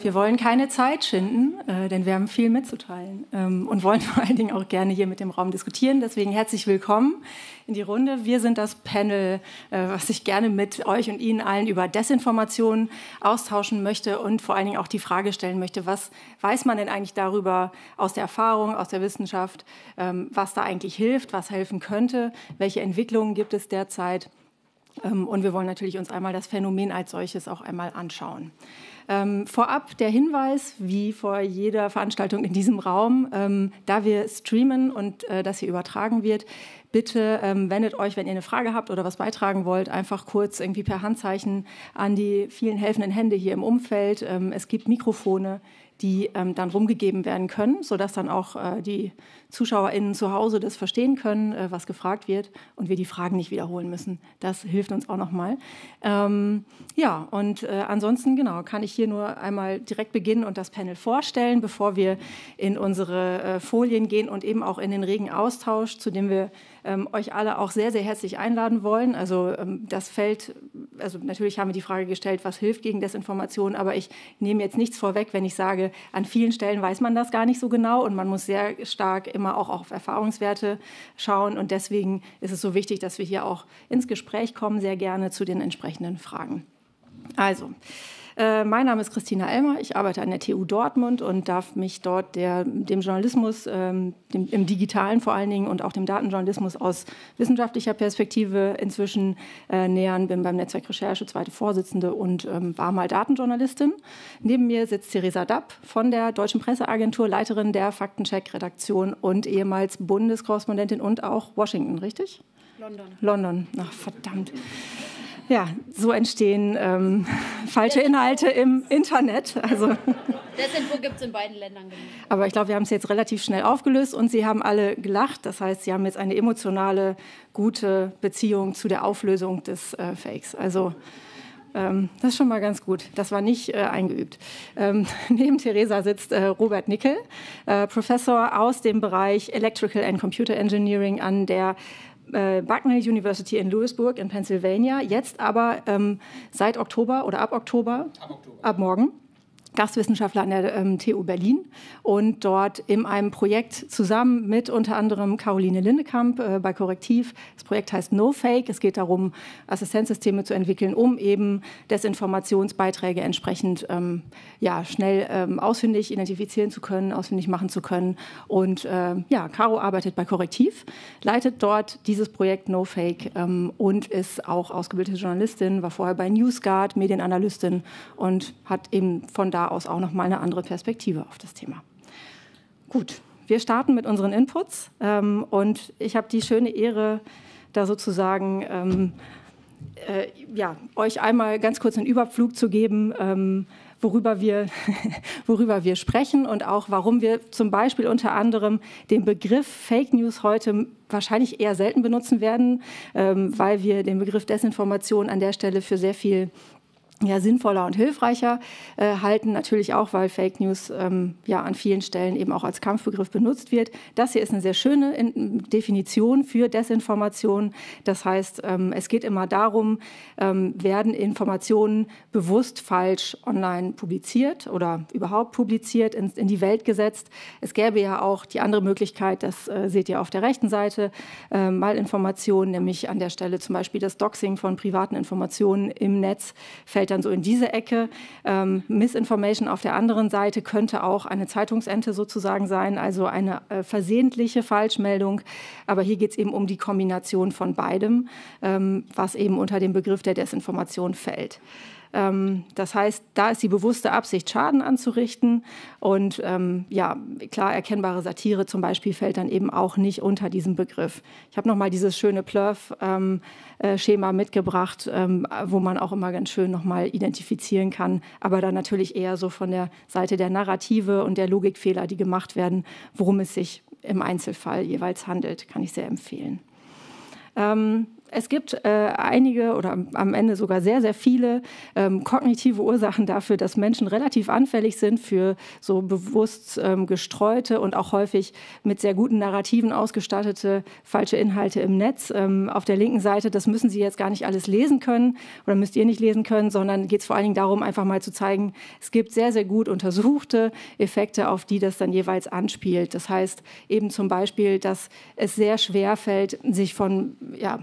Wir wollen keine Zeit schinden, äh, denn wir haben viel mitzuteilen ähm, und wollen vor allen Dingen auch gerne hier mit dem Raum diskutieren. Deswegen herzlich willkommen in die Runde. Wir sind das Panel, äh, was ich gerne mit euch und Ihnen allen über Desinformation austauschen möchte und vor allen Dingen auch die Frage stellen möchte, was weiß man denn eigentlich darüber aus der Erfahrung, aus der Wissenschaft, ähm, was da eigentlich hilft, was helfen könnte, welche Entwicklungen gibt es derzeit. Ähm, und wir wollen natürlich uns einmal das Phänomen als solches auch einmal anschauen. Ähm, vorab der Hinweis, wie vor jeder Veranstaltung in diesem Raum, ähm, da wir streamen und äh, das hier übertragen wird, bitte ähm, wendet euch, wenn ihr eine Frage habt oder was beitragen wollt, einfach kurz irgendwie per Handzeichen an die vielen helfenden Hände hier im Umfeld. Ähm, es gibt Mikrofone, die ähm, dann rumgegeben werden können, sodass dann auch äh, die ZuschauerInnen zu Hause das verstehen können, äh, was gefragt wird und wir die Fragen nicht wiederholen müssen. Das hilft uns auch nochmal. Ähm, ja, und äh, ansonsten, genau, kann ich hier nur einmal direkt beginnen und das Panel vorstellen, bevor wir in unsere äh, Folien gehen und eben auch in den regen Austausch, zu dem wir ähm, euch alle auch sehr, sehr herzlich einladen wollen. Also ähm, das fällt, also natürlich haben wir die Frage gestellt, was hilft gegen Desinformation, aber ich nehme jetzt nichts vorweg, wenn ich sage, an vielen Stellen weiß man das gar nicht so genau und man muss sehr stark immer auch auf Erfahrungswerte schauen und deswegen ist es so wichtig, dass wir hier auch ins Gespräch kommen, sehr gerne zu den entsprechenden Fragen. Also, äh, mein Name ist Christina Elmer, ich arbeite an der TU Dortmund und darf mich dort der, dem Journalismus, ähm, dem, im digitalen vor allen Dingen und auch dem Datenjournalismus aus wissenschaftlicher Perspektive inzwischen äh, nähern. Bin beim Netzwerk Recherche zweite Vorsitzende und ähm, war mal Datenjournalistin. Neben mir sitzt Theresa Dapp von der Deutschen Presseagentur, Leiterin der Faktencheck-Redaktion und ehemals Bundeskorrespondentin und auch Washington, richtig? London. London, ach verdammt ja, so entstehen ähm, falsche Inhalte im Internet. Also. Desinfo gibt es in beiden Ländern. Genug. Aber ich glaube, wir haben es jetzt relativ schnell aufgelöst und Sie haben alle gelacht. Das heißt, Sie haben jetzt eine emotionale, gute Beziehung zu der Auflösung des äh, Fakes. Also ähm, das ist schon mal ganz gut. Das war nicht äh, eingeübt. Ähm, neben Theresa sitzt äh, Robert Nickel, äh, Professor aus dem Bereich Electrical and Computer Engineering an der äh, Bucknell University in Lewisburg in Pennsylvania, jetzt aber ähm, seit Oktober oder ab Oktober, ab Oktober, ab morgen, Gastwissenschaftler an der ähm, TU Berlin und dort in einem Projekt zusammen mit unter anderem Caroline Lindekamp äh, bei Korrektiv. Das Projekt heißt No Fake. Es geht darum, Assistenzsysteme zu entwickeln, um eben Desinformationsbeiträge entsprechend ähm, ja, schnell ähm, ausfindig identifizieren zu können, ausfindig machen zu können. Und äh, ja, Caro arbeitet bei Korrektiv, leitet dort dieses Projekt No Fake ähm, und ist auch ausgebildete Journalistin, war vorher bei NewsGuard, Medienanalystin und hat eben von da da aus auch nochmal eine andere Perspektive auf das Thema. Gut, wir starten mit unseren Inputs ähm, und ich habe die schöne Ehre, da sozusagen ähm, äh, ja, euch einmal ganz kurz einen Überflug zu geben, ähm, worüber, wir, worüber wir sprechen und auch warum wir zum Beispiel unter anderem den Begriff Fake News heute wahrscheinlich eher selten benutzen werden, ähm, weil wir den Begriff Desinformation an der Stelle für sehr viel ja, sinnvoller und hilfreicher äh, halten. Natürlich auch, weil Fake News ähm, ja an vielen Stellen eben auch als Kampfbegriff benutzt wird. Das hier ist eine sehr schöne In Definition für Desinformation. Das heißt, ähm, es geht immer darum, ähm, werden Informationen bewusst falsch online publiziert oder überhaupt publiziert, in, in, die Welt gesetzt. Es gäbe ja auch die andere Möglichkeit, das äh, seht ihr auf der rechten Seite, äh, mal Informationen, nämlich an der Stelle zum Beispiel das Doxing von privaten Informationen im Netz fällt fällt dann so in diese Ecke. Ähm, Misinformation auf der anderen Seite könnte auch eine Zeitungsente sozusagen sein, also eine äh, versehentliche Falschmeldung. Aber hier geht es eben um die Kombination von beidem, ähm, was eben unter dem Begriff der Desinformation fällt. Ähm, das heißt, da ist die bewusste Absicht, Schaden anzurichten. Und ähm, ja, klar erkennbare Satire zum Beispiel fällt dann eben auch nicht unter diesen Begriff. Ich habe nochmal dieses schöne Plurf-Schema ähm, äh, mitgebracht, ähm, wo man auch immer ganz schön nochmal identifizieren kann. Aber dann natürlich eher so von der Seite der Narrative und der Logikfehler, die gemacht werden, worum es sich im Einzelfall jeweils handelt, kann ich sehr empfehlen. Ähm, es gibt äh, einige oder am Ende sogar sehr, sehr viele ähm, kognitive Ursachen dafür, dass Menschen relativ anfällig sind für so bewusst ähm, gestreute und auch häufig mit sehr guten Narrativen ausgestattete falsche Inhalte im Netz. Ähm, auf der linken Seite, das müssen Sie jetzt gar nicht alles lesen können oder müsst ihr nicht lesen können, sondern geht es vor allen Dingen darum, einfach mal zu zeigen, es gibt sehr, sehr gut untersuchte Effekte, auf die das dann jeweils anspielt. Das heißt eben zum Beispiel, dass es sehr schwer fällt, sich von ja,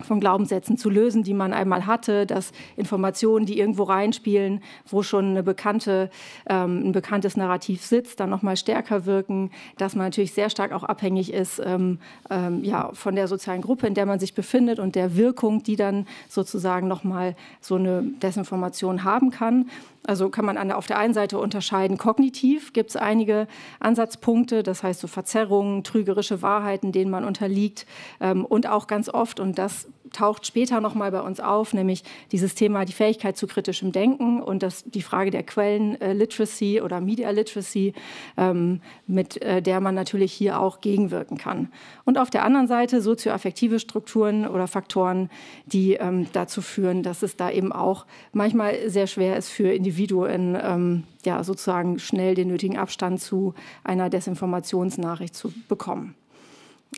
von Glaubenssätzen zu lösen, die man einmal hatte, dass Informationen, die irgendwo reinspielen, wo schon eine bekannte, ähm, ein bekanntes Narrativ sitzt, dann nochmal stärker wirken, dass man natürlich sehr stark auch abhängig ist ähm, ähm, ja, von der sozialen Gruppe, in der man sich befindet und der Wirkung, die dann sozusagen nochmal so eine Desinformation haben kann. Also kann man an, auf der einen Seite unterscheiden, kognitiv gibt es einige Ansatzpunkte, das heißt so Verzerrungen, trügerische Wahrheiten, denen man unterliegt ähm, und auch ganz oft, und das taucht später nochmal bei uns auf, nämlich dieses Thema die Fähigkeit zu kritischem Denken und das, die Frage der Quellenliteracy oder Media Literacy, ähm, mit äh, der man natürlich hier auch gegenwirken kann. Und auf der anderen Seite sozioaffektive Strukturen oder Faktoren, die ähm, dazu führen, dass es da eben auch manchmal sehr schwer ist für Individuen, ähm, ja, sozusagen schnell den nötigen Abstand zu einer Desinformationsnachricht zu bekommen.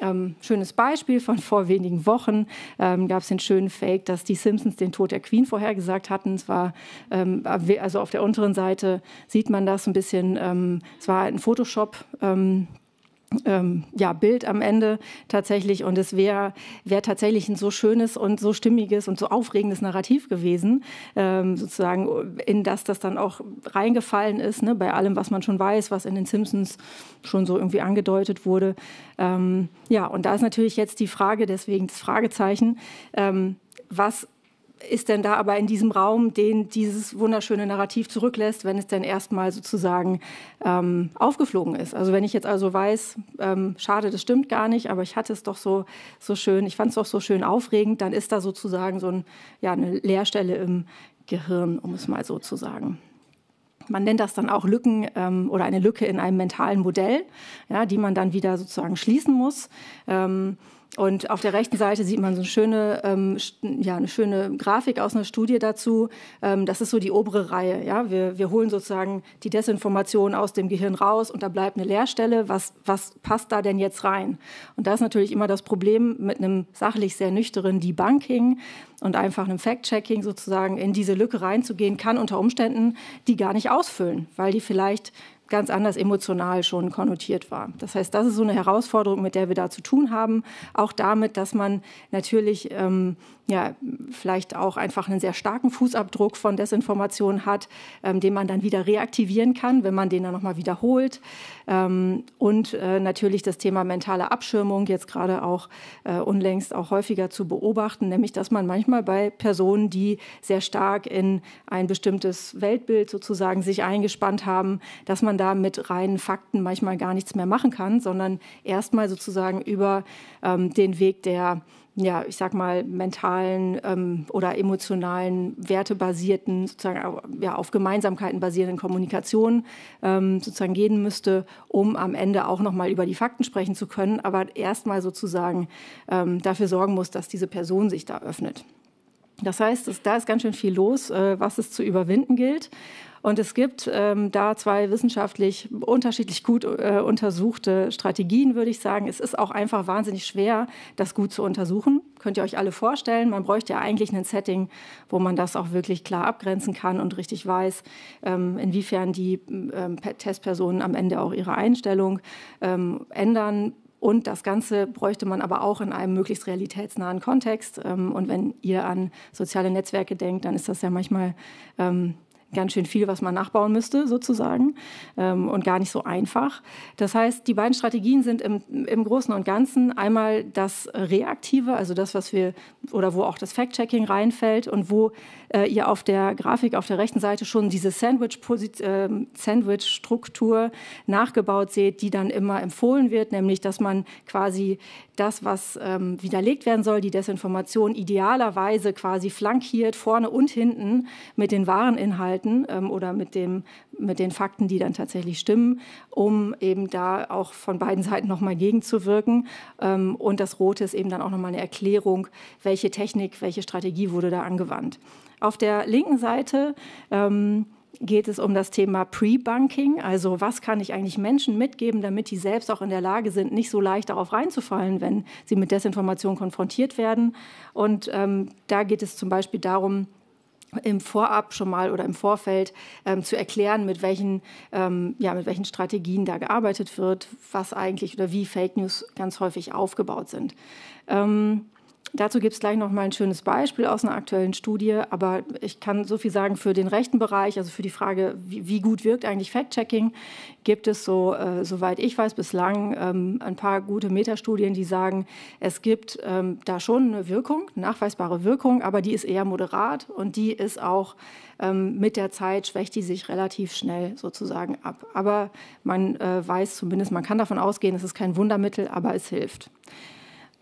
Ähm, schönes Beispiel von vor wenigen Wochen ähm, gab es den schönen Fake, dass die Simpsons den Tod der Queen vorhergesagt hatten. Es war ähm, also auf der unteren Seite sieht man das ein bisschen. Ähm, es war ein Photoshop. Ähm, ähm, ja, Bild am Ende tatsächlich. Und es wäre wär tatsächlich ein so schönes und so stimmiges und so aufregendes Narrativ gewesen, ähm, sozusagen, in das das dann auch reingefallen ist, ne, bei allem, was man schon weiß, was in den Simpsons schon so irgendwie angedeutet wurde. Ähm, ja, und da ist natürlich jetzt die Frage, deswegen das Fragezeichen, ähm, was ist denn da aber in diesem Raum, den dieses wunderschöne Narrativ zurücklässt, wenn es denn erstmal sozusagen ähm, aufgeflogen ist? Also wenn ich jetzt also weiß, ähm, schade, das stimmt gar nicht, aber ich hatte es doch so, so schön, ich fand es doch so schön aufregend, dann ist da sozusagen so ein, ja, eine Leerstelle im Gehirn, um es mal so zu sagen. Man nennt das dann auch Lücken ähm, oder eine Lücke in einem mentalen Modell, ja, die man dann wieder sozusagen schließen muss. Ähm, und auf der rechten Seite sieht man so eine schöne, ähm, ja, eine schöne Grafik aus einer Studie dazu. Ähm, das ist so die obere Reihe. Ja? Wir, wir holen sozusagen die Desinformation aus dem Gehirn raus und da bleibt eine Leerstelle. Was, was passt da denn jetzt rein? Und da ist natürlich immer das Problem mit einem sachlich sehr nüchternen Debunking und einfach einem Fact-Checking sozusagen in diese Lücke reinzugehen, kann unter Umständen die gar nicht ausfüllen, weil die vielleicht ganz anders emotional schon konnotiert war. Das heißt, das ist so eine Herausforderung, mit der wir da zu tun haben. Auch damit, dass man natürlich ähm, ja vielleicht auch einfach einen sehr starken Fußabdruck von Desinformation hat, ähm, den man dann wieder reaktivieren kann, wenn man den dann nochmal wiederholt. Ähm, und äh, natürlich das Thema mentale Abschirmung jetzt gerade auch äh, unlängst auch häufiger zu beobachten, nämlich dass man manchmal bei Personen, die sehr stark in ein bestimmtes Weltbild sozusagen sich eingespannt haben, dass man da mit reinen Fakten manchmal gar nichts mehr machen kann, sondern erstmal sozusagen über ähm, den Weg der ja, ich sag mal, mentalen ähm, oder emotionalen, wertebasierten, sozusagen ja, auf Gemeinsamkeiten basierenden Kommunikation ähm, sozusagen gehen müsste, um am Ende auch nochmal über die Fakten sprechen zu können, aber erstmal sozusagen ähm, dafür sorgen muss, dass diese Person sich da öffnet. Das heißt, es, da ist ganz schön viel los, äh, was es zu überwinden gilt. Und es gibt ähm, da zwei wissenschaftlich unterschiedlich gut äh, untersuchte Strategien, würde ich sagen. Es ist auch einfach wahnsinnig schwer, das gut zu untersuchen. Könnt ihr euch alle vorstellen. Man bräuchte ja eigentlich ein Setting, wo man das auch wirklich klar abgrenzen kann und richtig weiß, ähm, inwiefern die ähm, Testpersonen am Ende auch ihre Einstellung ähm, ändern. Und das Ganze bräuchte man aber auch in einem möglichst realitätsnahen Kontext. Ähm, und wenn ihr an soziale Netzwerke denkt, dann ist das ja manchmal ähm, ganz schön viel, was man nachbauen müsste, sozusagen, ähm, und gar nicht so einfach. Das heißt, die beiden Strategien sind im, im Großen und Ganzen einmal das Reaktive, also das, was wir oder wo auch das Fact-Checking reinfällt und wo äh, ihr auf der Grafik auf der rechten Seite schon diese Sandwich-Struktur äh, Sandwich ähm, nachgebaut seht, die dann immer empfohlen wird, nämlich dass man quasi das, was ähm, widerlegt werden soll, die Desinformation idealerweise quasi flankiert, vorne und hinten mit den wahren Inhalten ähm, oder mit, dem, mit den Fakten, die dann tatsächlich stimmen, um eben da auch von beiden Seiten nochmal gegenzuwirken. Ähm, und das Rote ist eben dann auch nochmal eine Erklärung, welche Technik, welche Strategie wurde da angewandt. Auf der linken Seite ähm, geht es um das Thema Pre-Bunking, also was kann ich eigentlich Menschen mitgeben, damit die selbst auch in der Lage sind, nicht so leicht darauf reinzufallen, wenn sie mit Desinformation konfrontiert werden. Und ähm, da geht es zum Beispiel darum, im Vorab schon mal oder im Vorfeld ähm, zu erklären, mit welchen, ähm, ja, mit welchen Strategien da gearbeitet wird, was eigentlich oder wie Fake News ganz häufig aufgebaut sind. Ähm, Dazu gibt es gleich noch mal ein schönes Beispiel aus einer aktuellen Studie, aber ich kann so viel sagen für den rechten Bereich, also für die Frage, wie, wie gut wirkt eigentlich Fact-Checking, gibt es so, äh, soweit ich weiß, bislang ähm, ein paar gute Metastudien, die sagen, es gibt ähm, da schon eine Wirkung, eine nachweisbare Wirkung, aber die ist eher moderat und die ist auch ähm, mit der Zeit schwächt die sich relativ schnell sozusagen ab. Aber man äh, weiß zumindest, man kann davon ausgehen, es ist kein Wundermittel, aber es hilft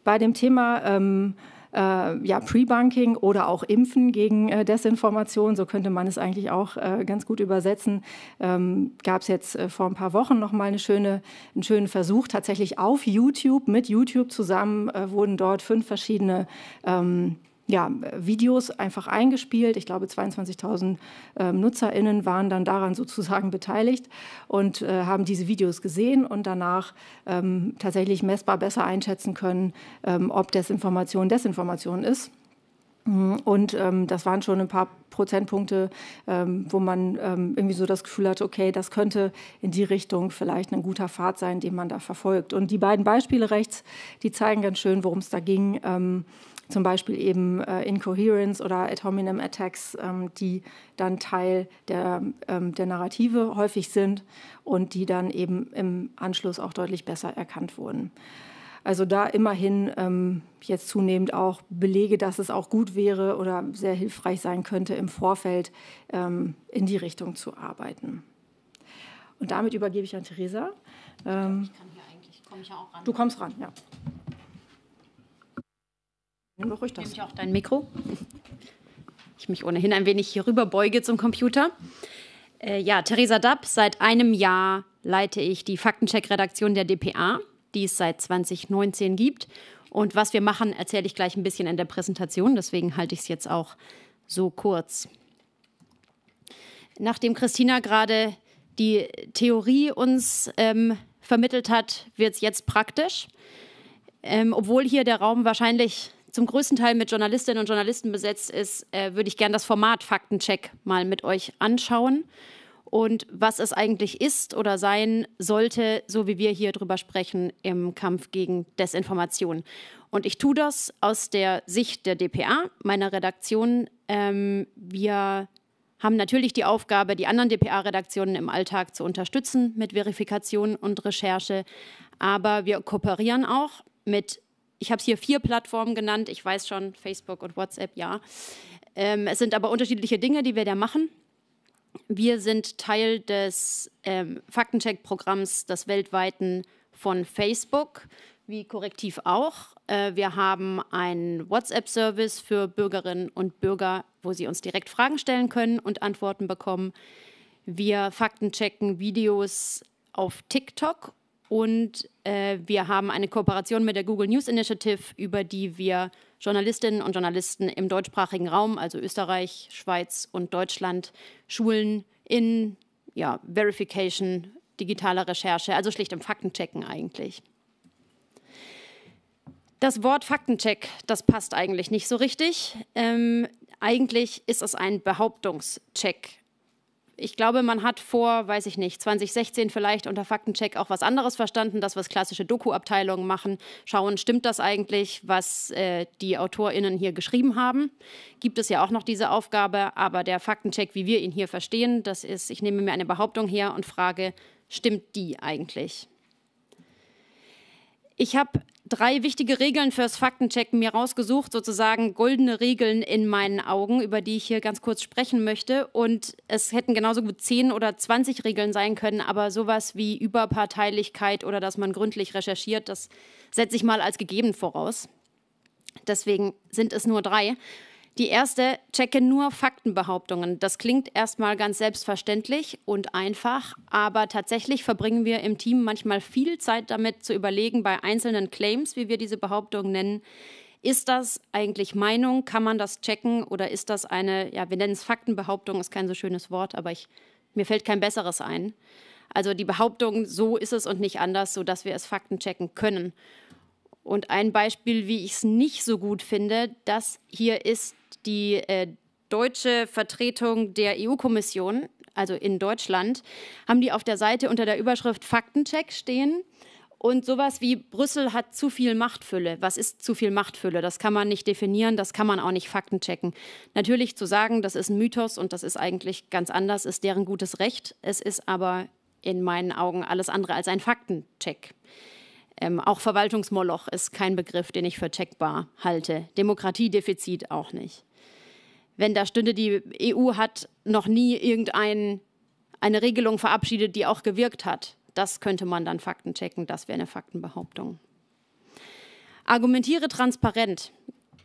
bei dem Thema ähm, äh, ja, pre bunking oder auch Impfen gegen äh, Desinformation, so könnte man es eigentlich auch äh, ganz gut übersetzen, ähm, gab es jetzt äh, vor ein paar Wochen nochmal eine schöne, einen schönen Versuch. Tatsächlich auf YouTube, mit YouTube zusammen äh, wurden dort fünf verschiedene ähm, ja, Videos einfach eingespielt. Ich glaube, 22.000 äh, NutzerInnen waren dann daran sozusagen beteiligt und äh, haben diese Videos gesehen und danach ähm, tatsächlich messbar besser einschätzen können, ähm, ob Desinformation Desinformation ist. Mm, und ähm, das waren schon ein paar Prozentpunkte, ähm, wo man ähm, irgendwie so das Gefühl hatte, okay, das könnte in die Richtung vielleicht ein guter Pfad sein, den man da verfolgt. Und die beiden Beispiele rechts, die zeigen ganz schön, worum es da ging. Ähm, zum Beispiel eben äh, Incoherence oder Ad hominem Attacks, ähm, die dann Teil der, ähm, der Narrative häufig sind und die dann eben im Anschluss auch deutlich besser erkannt wurden. Also da immerhin ähm, jetzt zunehmend auch Belege, dass es auch gut wäre oder sehr hilfreich sein könnte, im Vorfeld ähm, in die Richtung zu arbeiten. Und damit übergebe ich an Theresa. Ähm, ich, glaub, ich kann hier eigentlich, komme ich ja auch ran. Du kommst ran, ja. Nimm hm? Nehme ich auch dein Mikro. Ich mich ohnehin ein wenig hier rüber beuge zum Computer. Äh, ja, Theresa Dapp, seit einem Jahr leite ich die Faktencheck-Redaktion der DPA, die es seit 2019 gibt. Und was wir machen, erzähle ich gleich ein bisschen in der Präsentation. Deswegen halte ich es jetzt auch so kurz. Nachdem Christina gerade die Theorie uns ähm, vermittelt hat, wird es jetzt praktisch. Ähm, obwohl hier der Raum wahrscheinlich zum größten Teil mit Journalistinnen und Journalisten besetzt ist, äh, würde ich gerne das Format Faktencheck mal mit euch anschauen und was es eigentlich ist oder sein sollte, so wie wir hier drüber sprechen im Kampf gegen Desinformation. Und ich tue das aus der Sicht der DPA, meiner Redaktion. Ähm, wir haben natürlich die Aufgabe, die anderen DPA-Redaktionen im Alltag zu unterstützen mit Verifikation und Recherche, aber wir kooperieren auch mit ich habe es hier vier Plattformen genannt. Ich weiß schon, Facebook und WhatsApp, ja. Ähm, es sind aber unterschiedliche Dinge, die wir da machen. Wir sind Teil des ähm, Faktencheck-Programms, des weltweiten von Facebook, wie Korrektiv auch. Äh, wir haben einen WhatsApp-Service für Bürgerinnen und Bürger, wo sie uns direkt Fragen stellen können und Antworten bekommen. Wir faktenchecken Videos auf TikTok und äh, wir haben eine Kooperation mit der Google News Initiative, über die wir Journalistinnen und Journalisten im deutschsprachigen Raum, also Österreich, Schweiz und Deutschland, schulen in ja, Verification, digitaler Recherche, also schlicht im Faktenchecken eigentlich. Das Wort Faktencheck, das passt eigentlich nicht so richtig. Ähm, eigentlich ist es ein Behauptungscheck ich glaube, man hat vor, weiß ich nicht, 2016 vielleicht unter Faktencheck auch was anderes verstanden, das, was klassische Doku-Abteilungen machen, schauen, stimmt das eigentlich, was äh, die AutorInnen hier geschrieben haben. Gibt es ja auch noch diese Aufgabe, aber der Faktencheck, wie wir ihn hier verstehen, das ist, ich nehme mir eine Behauptung her und frage, stimmt die eigentlich? Ich habe drei wichtige Regeln fürs Faktenchecken mir rausgesucht, sozusagen goldene Regeln in meinen Augen, über die ich hier ganz kurz sprechen möchte. Und es hätten genauso gut zehn oder zwanzig Regeln sein können, aber sowas wie Überparteilichkeit oder dass man gründlich recherchiert, das setze ich mal als gegeben voraus. Deswegen sind es nur drei. Die erste, checke nur Faktenbehauptungen. Das klingt erstmal ganz selbstverständlich und einfach, aber tatsächlich verbringen wir im Team manchmal viel Zeit damit zu überlegen, bei einzelnen Claims, wie wir diese Behauptungen nennen, ist das eigentlich Meinung? Kann man das checken? Oder ist das eine, ja, wir nennen es Faktenbehauptung, ist kein so schönes Wort, aber ich, mir fällt kein besseres ein. Also die Behauptung, so ist es und nicht anders, sodass wir es Fakten checken können. Und ein Beispiel, wie ich es nicht so gut finde, das hier ist die äh, deutsche Vertretung der EU-Kommission, also in Deutschland, haben die auf der Seite unter der Überschrift Faktencheck stehen. Und sowas wie Brüssel hat zu viel Machtfülle. Was ist zu viel Machtfülle? Das kann man nicht definieren, das kann man auch nicht faktenchecken. Natürlich zu sagen, das ist ein Mythos und das ist eigentlich ganz anders, ist deren gutes Recht. Es ist aber in meinen Augen alles andere als ein Faktencheck. Ähm, auch Verwaltungsmoloch ist kein Begriff, den ich für checkbar halte. Demokratiedefizit auch nicht wenn da stünde, die EU hat noch nie irgendeine Regelung verabschiedet, die auch gewirkt hat. Das könnte man dann Fakten checken, das wäre eine Faktenbehauptung. Argumentiere transparent.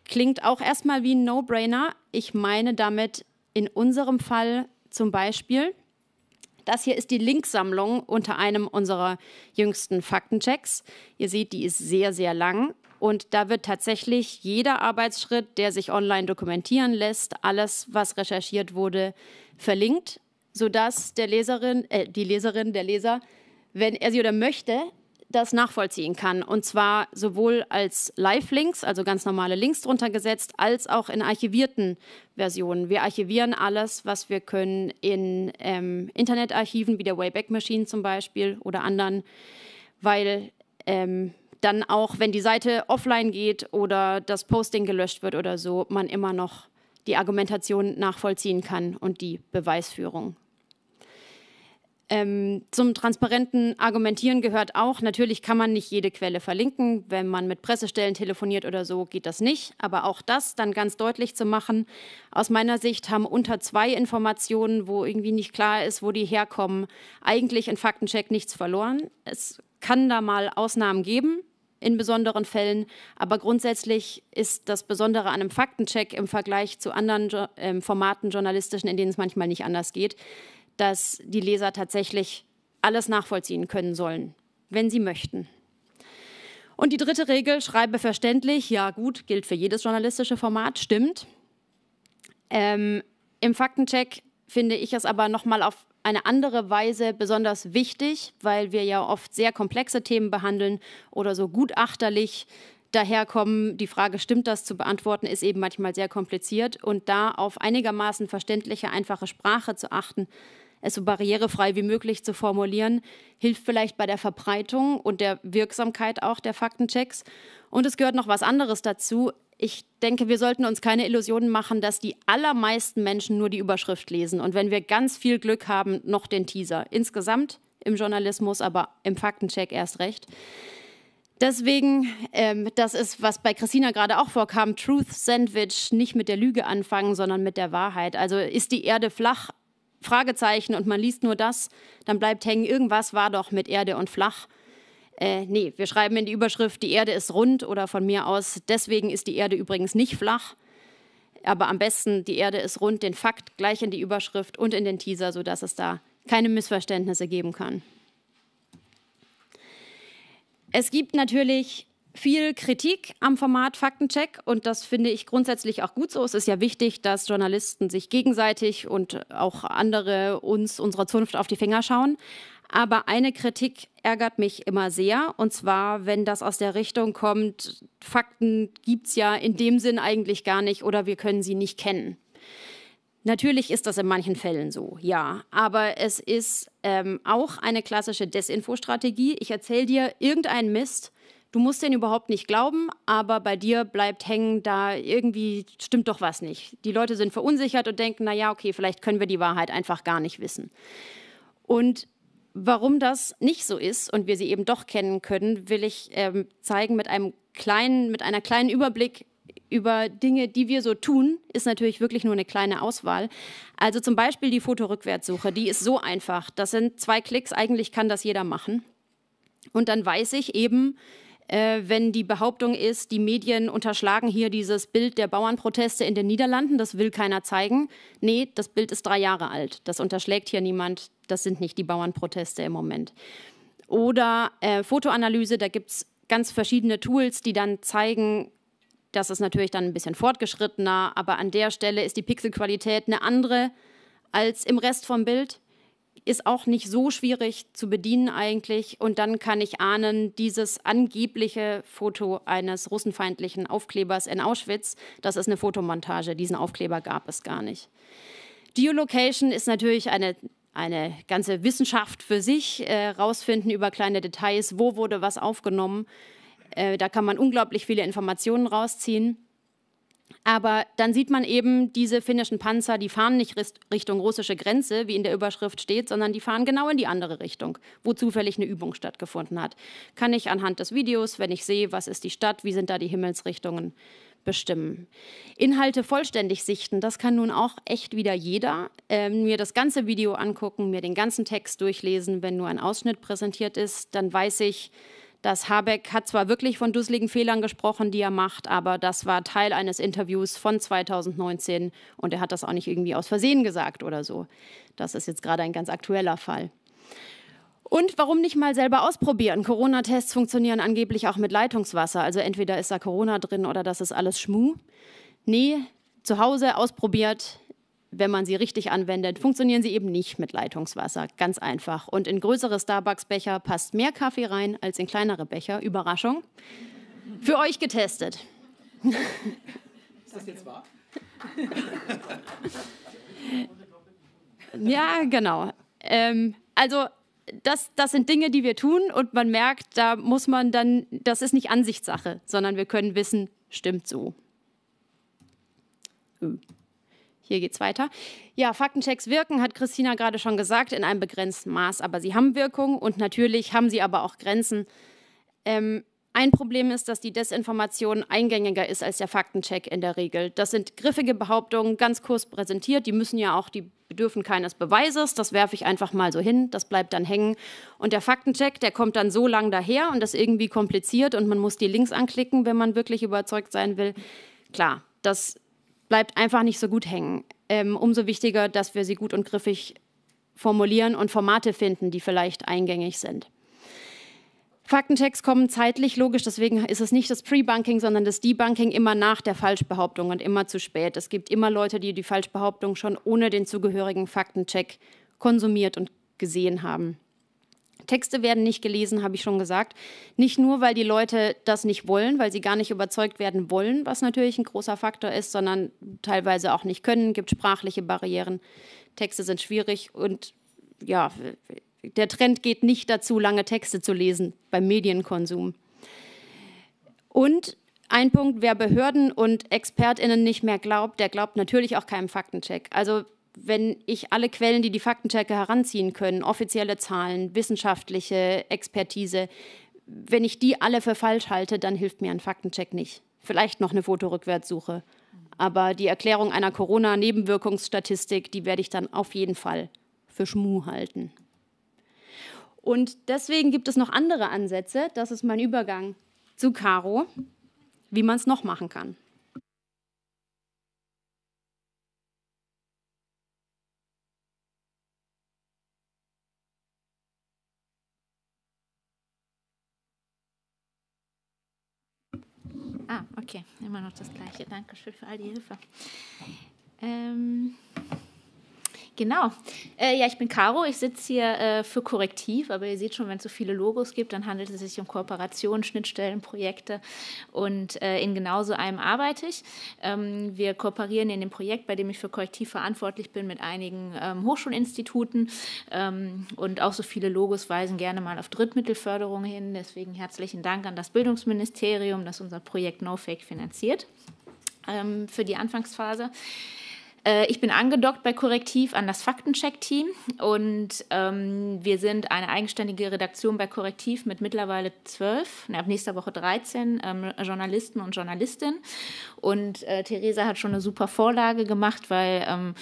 Klingt auch erstmal wie ein No-Brainer. Ich meine damit in unserem Fall zum Beispiel, das hier ist die Linksammlung unter einem unserer jüngsten Faktenchecks. Ihr seht, die ist sehr, sehr lang. Und da wird tatsächlich jeder Arbeitsschritt, der sich online dokumentieren lässt, alles, was recherchiert wurde, verlinkt, sodass der Leserin, äh, die Leserin, der Leser, wenn er sie oder möchte, das nachvollziehen kann. Und zwar sowohl als Live-Links, also ganz normale Links drunter gesetzt, als auch in archivierten Versionen. Wir archivieren alles, was wir können in ähm, Internetarchiven wie der Wayback Machine zum Beispiel oder anderen, weil ähm, dann auch, wenn die Seite offline geht oder das Posting gelöscht wird oder so, man immer noch die Argumentation nachvollziehen kann und die Beweisführung. Ähm, zum transparenten Argumentieren gehört auch, natürlich kann man nicht jede Quelle verlinken. Wenn man mit Pressestellen telefoniert oder so, geht das nicht. Aber auch das dann ganz deutlich zu machen. Aus meiner Sicht haben unter zwei Informationen, wo irgendwie nicht klar ist, wo die herkommen, eigentlich in Faktencheck nichts verloren. Es kann da mal Ausnahmen geben, in besonderen Fällen. Aber grundsätzlich ist das Besondere an einem Faktencheck im Vergleich zu anderen jo ähm, Formaten journalistischen, in denen es manchmal nicht anders geht, dass die Leser tatsächlich alles nachvollziehen können sollen, wenn sie möchten. Und die dritte Regel, schreibe verständlich, ja gut, gilt für jedes journalistische Format, stimmt. Ähm, Im Faktencheck finde ich es aber nochmal auf eine andere Weise besonders wichtig, weil wir ja oft sehr komplexe Themen behandeln oder so gutachterlich daherkommen. Die Frage, stimmt das zu beantworten, ist eben manchmal sehr kompliziert. Und da auf einigermaßen verständliche, einfache Sprache zu achten, es so barrierefrei wie möglich zu formulieren, hilft vielleicht bei der Verbreitung und der Wirksamkeit auch der Faktenchecks. Und es gehört noch was anderes dazu ich denke, wir sollten uns keine Illusionen machen, dass die allermeisten Menschen nur die Überschrift lesen und wenn wir ganz viel Glück haben, noch den Teaser. Insgesamt im Journalismus, aber im Faktencheck erst recht. Deswegen, ähm, das ist, was bei Christina gerade auch vorkam, Truth Sandwich, nicht mit der Lüge anfangen, sondern mit der Wahrheit. Also ist die Erde flach? Fragezeichen und man liest nur das, dann bleibt hängen, irgendwas war doch mit Erde und flach. Äh, nee, wir schreiben in die Überschrift, die Erde ist rund oder von mir aus, deswegen ist die Erde übrigens nicht flach. Aber am besten, die Erde ist rund, den Fakt gleich in die Überschrift und in den Teaser, sodass es da keine Missverständnisse geben kann. Es gibt natürlich viel Kritik am Format Faktencheck und das finde ich grundsätzlich auch gut so. Es ist ja wichtig, dass Journalisten sich gegenseitig und auch andere uns, unserer Zunft, auf die Finger schauen. Aber eine Kritik ärgert mich immer sehr. Und zwar, wenn das aus der Richtung kommt, Fakten gibt es ja in dem Sinn eigentlich gar nicht oder wir können sie nicht kennen. Natürlich ist das in manchen Fällen so, ja. Aber es ist ähm, auch eine klassische Desinfostrategie. Ich erzähle dir irgendeinen Mist. Du musst den überhaupt nicht glauben, aber bei dir bleibt hängen, da irgendwie stimmt doch was nicht. Die Leute sind verunsichert und denken, na ja, okay, vielleicht können wir die Wahrheit einfach gar nicht wissen. Und Warum das nicht so ist und wir sie eben doch kennen können, will ich ähm, zeigen mit einem kleinen, mit einer kleinen Überblick über Dinge, die wir so tun, ist natürlich wirklich nur eine kleine Auswahl. Also zum Beispiel die Fotorückwärtssuche, die ist so einfach. Das sind zwei Klicks, eigentlich kann das jeder machen. Und dann weiß ich eben, äh, wenn die Behauptung ist, die Medien unterschlagen hier dieses Bild der Bauernproteste in den Niederlanden, das will keiner zeigen. Nee, das Bild ist drei Jahre alt, das unterschlägt hier niemand, das sind nicht die Bauernproteste im Moment. Oder äh, Fotoanalyse, da gibt es ganz verschiedene Tools, die dann zeigen, das ist natürlich dann ein bisschen fortgeschrittener, aber an der Stelle ist die Pixelqualität eine andere als im Rest vom Bild ist auch nicht so schwierig zu bedienen eigentlich. Und dann kann ich ahnen, dieses angebliche Foto eines russenfeindlichen Aufklebers in Auschwitz, das ist eine Fotomontage. Diesen Aufkleber gab es gar nicht. Geolocation ist natürlich eine eine ganze Wissenschaft für sich äh, rausfinden über kleine Details, wo wurde was aufgenommen. Äh, da kann man unglaublich viele Informationen rausziehen. Aber dann sieht man eben diese finnischen Panzer, die fahren nicht Richtung russische Grenze, wie in der Überschrift steht, sondern die fahren genau in die andere Richtung, wo zufällig eine Übung stattgefunden hat. Kann ich anhand des Videos, wenn ich sehe, was ist die Stadt, wie sind da die Himmelsrichtungen, bestimmen. Inhalte vollständig sichten, das kann nun auch echt wieder jeder. Ähm, mir das ganze Video angucken, mir den ganzen Text durchlesen, wenn nur ein Ausschnitt präsentiert ist, dann weiß ich, dass Habeck hat zwar wirklich von dusseligen Fehlern gesprochen, die er macht, aber das war Teil eines Interviews von 2019 und er hat das auch nicht irgendwie aus Versehen gesagt oder so. Das ist jetzt gerade ein ganz aktueller Fall. Und warum nicht mal selber ausprobieren? Corona-Tests funktionieren angeblich auch mit Leitungswasser. Also entweder ist da Corona drin oder das ist alles Schmu. Nee, zu Hause ausprobiert, wenn man sie richtig anwendet, funktionieren sie eben nicht mit Leitungswasser. Ganz einfach. Und in größere Starbucks-Becher passt mehr Kaffee rein als in kleinere Becher. Überraschung. Für euch getestet. Ist das jetzt wahr? ja, genau. Ähm, also das, das sind Dinge, die wir tun und man merkt, da muss man dann, das ist nicht Ansichtssache, sondern wir können wissen, stimmt so. Öh. Hier geht's weiter. Ja, Faktenchecks wirken, hat Christina gerade schon gesagt, in einem begrenzten Maß, aber sie haben Wirkung und natürlich haben sie aber auch Grenzen. Ähm, ein Problem ist, dass die Desinformation eingängiger ist als der Faktencheck in der Regel. Das sind griffige Behauptungen, ganz kurz präsentiert. Die müssen ja auch, die bedürfen keines Beweises. Das werfe ich einfach mal so hin. Das bleibt dann hängen. Und der Faktencheck, der kommt dann so lang daher und das ist irgendwie kompliziert und man muss die Links anklicken, wenn man wirklich überzeugt sein will. Klar, das ist bleibt einfach nicht so gut hängen. Ähm, umso wichtiger, dass wir sie gut und griffig formulieren und Formate finden, die vielleicht eingängig sind. Faktenchecks kommen zeitlich logisch, deswegen ist es nicht das Pre-Bunking, sondern das Debunking immer nach der Falschbehauptung und immer zu spät. Es gibt immer Leute, die die Falschbehauptung schon ohne den zugehörigen Faktencheck konsumiert und gesehen haben. Texte werden nicht gelesen, habe ich schon gesagt. Nicht nur, weil die Leute das nicht wollen, weil sie gar nicht überzeugt werden wollen, was natürlich ein großer Faktor ist, sondern teilweise auch nicht können, gibt sprachliche Barrieren. Texte sind schwierig und ja, der Trend geht nicht dazu, lange Texte zu lesen beim Medienkonsum. Und ein Punkt, wer Behörden und ExpertInnen nicht mehr glaubt, der glaubt natürlich auch keinem Faktencheck. Also wenn ich alle Quellen, die die Faktenchecker heranziehen können, offizielle Zahlen, wissenschaftliche Expertise, wenn ich die alle für falsch halte, dann hilft mir ein Faktencheck nicht. Vielleicht noch eine Fotorückwärtssuche. Aber die Erklärung einer Corona-Nebenwirkungsstatistik, die werde ich dann auf jeden Fall für Schmu halten. Und deswegen gibt es noch andere Ansätze. Das ist mein Übergang zu Caro, wie man es noch machen kann. Okay, immer noch das gleiche. Dankeschön für all die Hilfe. Ähm Genau. Äh, ja, ich bin Caro. Ich sitze hier äh, für Korrektiv, aber ihr seht schon, wenn es so viele Logos gibt, dann handelt es sich um Kooperationen, Schnittstellen, Projekte und äh, in genau so einem arbeite ich. Ähm, wir kooperieren in dem Projekt, bei dem ich für Korrektiv verantwortlich bin, mit einigen ähm, Hochschulinstituten ähm, und auch so viele Logos weisen gerne mal auf Drittmittelförderung hin. Deswegen herzlichen Dank an das Bildungsministerium, das unser Projekt NoFake finanziert ähm, für die Anfangsphase. Äh, ich bin angedockt bei Korrektiv an das Faktencheck-Team und ähm, wir sind eine eigenständige Redaktion bei Korrektiv mit mittlerweile zwölf, ne, ab nächster Woche 13 ähm, Journalisten und Journalistinnen. Und äh, Theresa hat schon eine super Vorlage gemacht, weil ähm,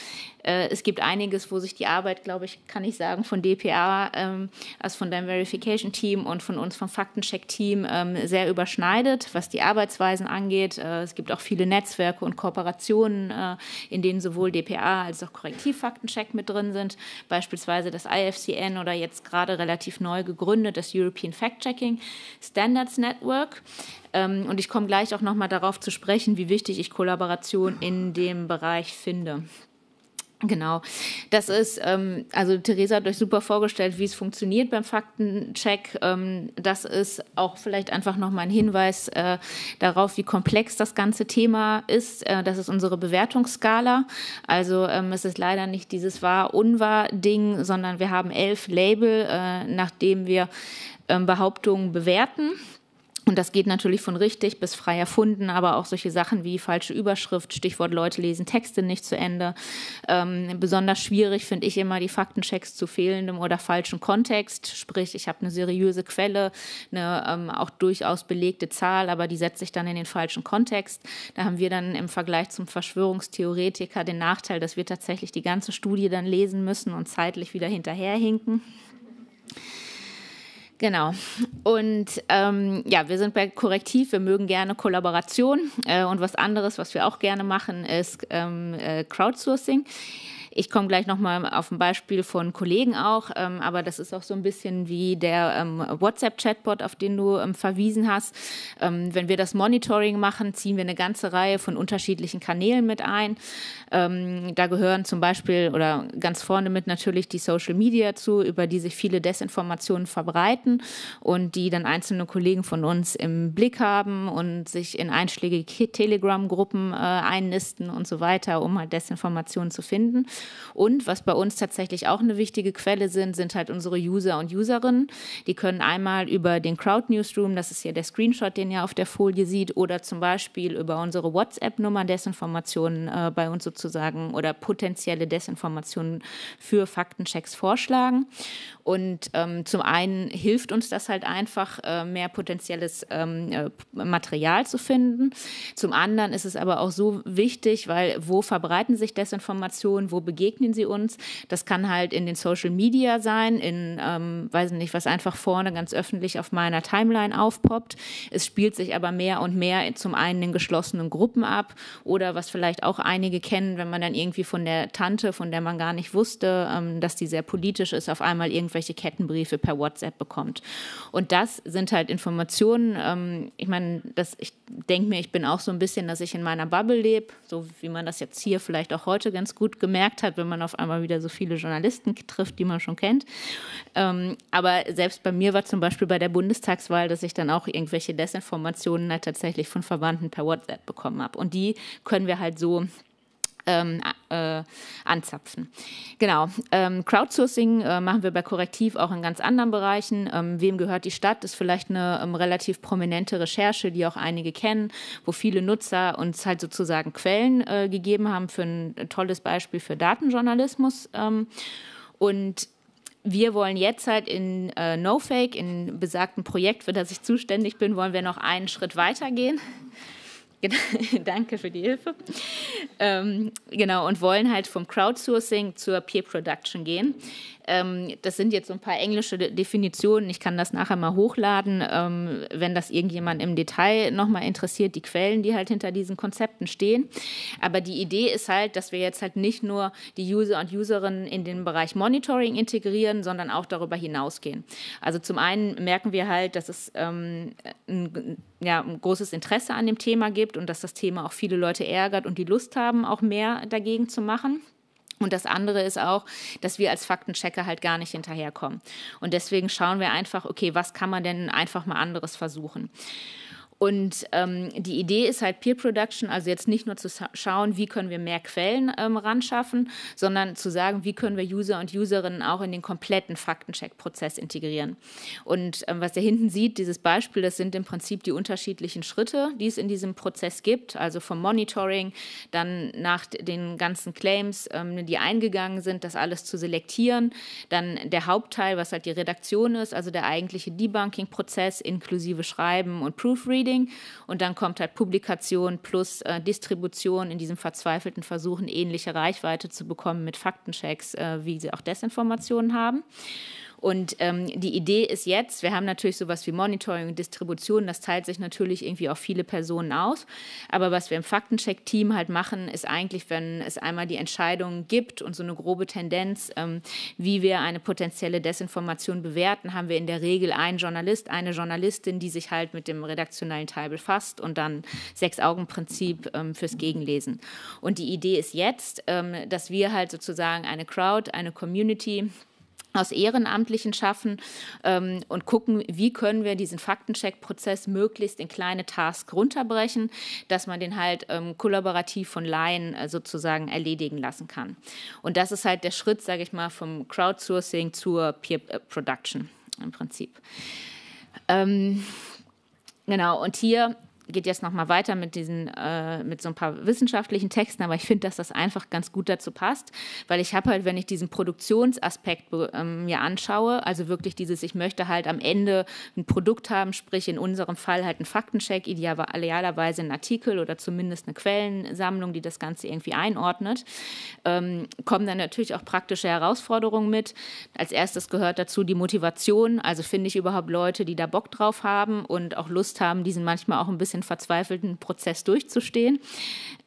äh, es gibt einiges, wo sich die Arbeit, glaube ich, kann ich sagen, von DPA, ähm, also von deinem Verification-Team und von uns vom Faktencheck-Team ähm, sehr überschneidet, was die Arbeitsweisen angeht. Äh, es gibt auch viele Netzwerke und Kooperationen, äh, in denen so sowohl DPA als auch Korrektivfaktencheck mit drin sind, beispielsweise das IFCN oder jetzt gerade relativ neu gegründet das European Fact-Checking Standards Network. Ähm, und ich komme gleich auch nochmal darauf zu sprechen, wie wichtig ich Kollaboration in dem Bereich finde. Genau, das ist, ähm, also Theresa hat euch super vorgestellt, wie es funktioniert beim Faktencheck. Ähm, das ist auch vielleicht einfach nochmal ein Hinweis äh, darauf, wie komplex das ganze Thema ist. Äh, das ist unsere Bewertungsskala. Also ähm, es ist leider nicht dieses Wahr-Unwahr-Ding, sondern wir haben elf Label, äh, nachdem wir ähm, Behauptungen bewerten. Und das geht natürlich von richtig bis frei erfunden, aber auch solche Sachen wie falsche Überschrift, Stichwort Leute lesen Texte nicht zu Ende. Ähm, besonders schwierig finde ich immer die Faktenchecks zu fehlendem oder falschem Kontext. Sprich, ich habe eine seriöse Quelle, eine ähm, auch durchaus belegte Zahl, aber die setze ich dann in den falschen Kontext. Da haben wir dann im Vergleich zum Verschwörungstheoretiker den Nachteil, dass wir tatsächlich die ganze Studie dann lesen müssen und zeitlich wieder hinterherhinken. Genau. Und ähm, ja, wir sind bei Korrektiv. Wir mögen gerne Kollaboration. Äh, und was anderes, was wir auch gerne machen, ist ähm, äh, Crowdsourcing. Ich komme gleich nochmal auf ein Beispiel von Kollegen auch, ähm, aber das ist auch so ein bisschen wie der ähm, WhatsApp-Chatbot, auf den du ähm, verwiesen hast. Ähm, wenn wir das Monitoring machen, ziehen wir eine ganze Reihe von unterschiedlichen Kanälen mit ein. Ähm, da gehören zum Beispiel oder ganz vorne mit natürlich die Social Media zu, über die sich viele Desinformationen verbreiten und die dann einzelne Kollegen von uns im Blick haben und sich in einschlägige Telegram-Gruppen äh, einnisten und so weiter, um halt Desinformationen zu finden. Und was bei uns tatsächlich auch eine wichtige Quelle sind, sind halt unsere User und Userinnen. Die können einmal über den Crowd Newsroom, das ist ja der Screenshot, den ihr auf der Folie seht, oder zum Beispiel über unsere WhatsApp-Nummer Desinformationen äh, bei uns sozusagen oder potenzielle Desinformationen für Faktenchecks vorschlagen. Und ähm, zum einen hilft uns das halt einfach, äh, mehr potenzielles ähm, äh, Material zu finden. Zum anderen ist es aber auch so wichtig, weil wo verbreiten sich Desinformationen, wo begegnen sie uns? Das kann halt in den Social Media sein, in, ähm, weiß nicht, was einfach vorne ganz öffentlich auf meiner Timeline aufpoppt. Es spielt sich aber mehr und mehr zum einen in geschlossenen Gruppen ab oder was vielleicht auch einige kennen, wenn man dann irgendwie von der Tante, von der man gar nicht wusste, ähm, dass die sehr politisch ist, auf einmal irgendwelche irgendwelche Kettenbriefe per WhatsApp bekommt. Und das sind halt Informationen, ähm, ich meine, das, ich denke mir, ich bin auch so ein bisschen, dass ich in meiner Bubble lebe, so wie man das jetzt hier vielleicht auch heute ganz gut gemerkt hat, wenn man auf einmal wieder so viele Journalisten trifft, die man schon kennt. Ähm, aber selbst bei mir war zum Beispiel bei der Bundestagswahl, dass ich dann auch irgendwelche Desinformationen halt tatsächlich von Verwandten per WhatsApp bekommen habe. Und die können wir halt so ähm, äh, anzapfen. Genau. Ähm, Crowdsourcing äh, machen wir bei Korrektiv auch in ganz anderen Bereichen. Ähm, Wem gehört die Stadt? Ist vielleicht eine ähm, relativ prominente Recherche, die auch einige kennen, wo viele Nutzer uns halt sozusagen Quellen äh, gegeben haben für ein äh, tolles Beispiel für Datenjournalismus. Ähm, und wir wollen jetzt halt in äh, NoFake, in besagten Projekt, für das ich zuständig bin, wollen wir noch einen Schritt weitergehen. Danke für die Hilfe. Ähm, genau, und wollen halt vom Crowdsourcing zur Peer Production gehen. Ähm, das sind jetzt so ein paar englische De Definitionen. Ich kann das nachher mal hochladen, ähm, wenn das irgendjemand im Detail nochmal interessiert, die Quellen, die halt hinter diesen Konzepten stehen. Aber die Idee ist halt, dass wir jetzt halt nicht nur die User und Userinnen in den Bereich Monitoring integrieren, sondern auch darüber hinausgehen. Also zum einen merken wir halt, dass es ähm, ein, ja, ein großes Interesse an dem Thema gibt und dass das Thema auch viele Leute ärgert und die Lust haben, auch mehr dagegen zu machen. Und das andere ist auch, dass wir als Faktenchecker halt gar nicht hinterherkommen. Und deswegen schauen wir einfach, okay, was kann man denn einfach mal anderes versuchen? Und ähm, die Idee ist halt Peer Production, also jetzt nicht nur zu schauen, wie können wir mehr Quellen ähm, ran schaffen, sondern zu sagen, wie können wir User und Userinnen auch in den kompletten Faktencheck-Prozess integrieren. Und ähm, was ihr hinten sieht, dieses Beispiel, das sind im Prinzip die unterschiedlichen Schritte, die es in diesem Prozess gibt, also vom Monitoring, dann nach den ganzen Claims, ähm, die eingegangen sind, das alles zu selektieren, dann der Hauptteil, was halt die Redaktion ist, also der eigentliche Debunking-Prozess inklusive Schreiben und Proofreading. Trading und dann kommt halt Publikation plus äh, Distribution in diesem verzweifelten Versuchen, ähnliche Reichweite zu bekommen mit Faktenchecks, äh, wie sie auch Desinformationen haben. Und ähm, die Idee ist jetzt, wir haben natürlich sowas wie Monitoring und Distribution, das teilt sich natürlich irgendwie auf viele Personen aus. Aber was wir im Faktencheck-Team halt machen, ist eigentlich, wenn es einmal die Entscheidung gibt und so eine grobe Tendenz, ähm, wie wir eine potenzielle Desinformation bewerten, haben wir in der Regel einen Journalist, eine Journalistin, die sich halt mit dem redaktionellen Teil befasst und dann Sechs-Augen-Prinzip ähm, fürs Gegenlesen. Und die Idee ist jetzt, ähm, dass wir halt sozusagen eine Crowd, eine Community, aus Ehrenamtlichen schaffen ähm, und gucken, wie können wir diesen Faktencheck-Prozess möglichst in kleine Tasks runterbrechen, dass man den halt ähm, kollaborativ von Laien äh, sozusagen erledigen lassen kann. Und das ist halt der Schritt, sage ich mal, vom Crowdsourcing zur Peer äh, Production im Prinzip. Ähm, genau, und hier geht jetzt nochmal weiter mit diesen, äh, mit so ein paar wissenschaftlichen Texten, aber ich finde, dass das einfach ganz gut dazu passt, weil ich habe halt, wenn ich diesen Produktionsaspekt ähm, mir anschaue, also wirklich dieses, ich möchte halt am Ende ein Produkt haben, sprich in unserem Fall halt einen Faktencheck, idealerweise einen Artikel oder zumindest eine Quellensammlung, die das Ganze irgendwie einordnet, ähm, kommen dann natürlich auch praktische Herausforderungen mit. Als erstes gehört dazu die Motivation, also finde ich überhaupt Leute, die da Bock drauf haben und auch Lust haben, diesen manchmal auch ein bisschen diesen verzweifelten Prozess durchzustehen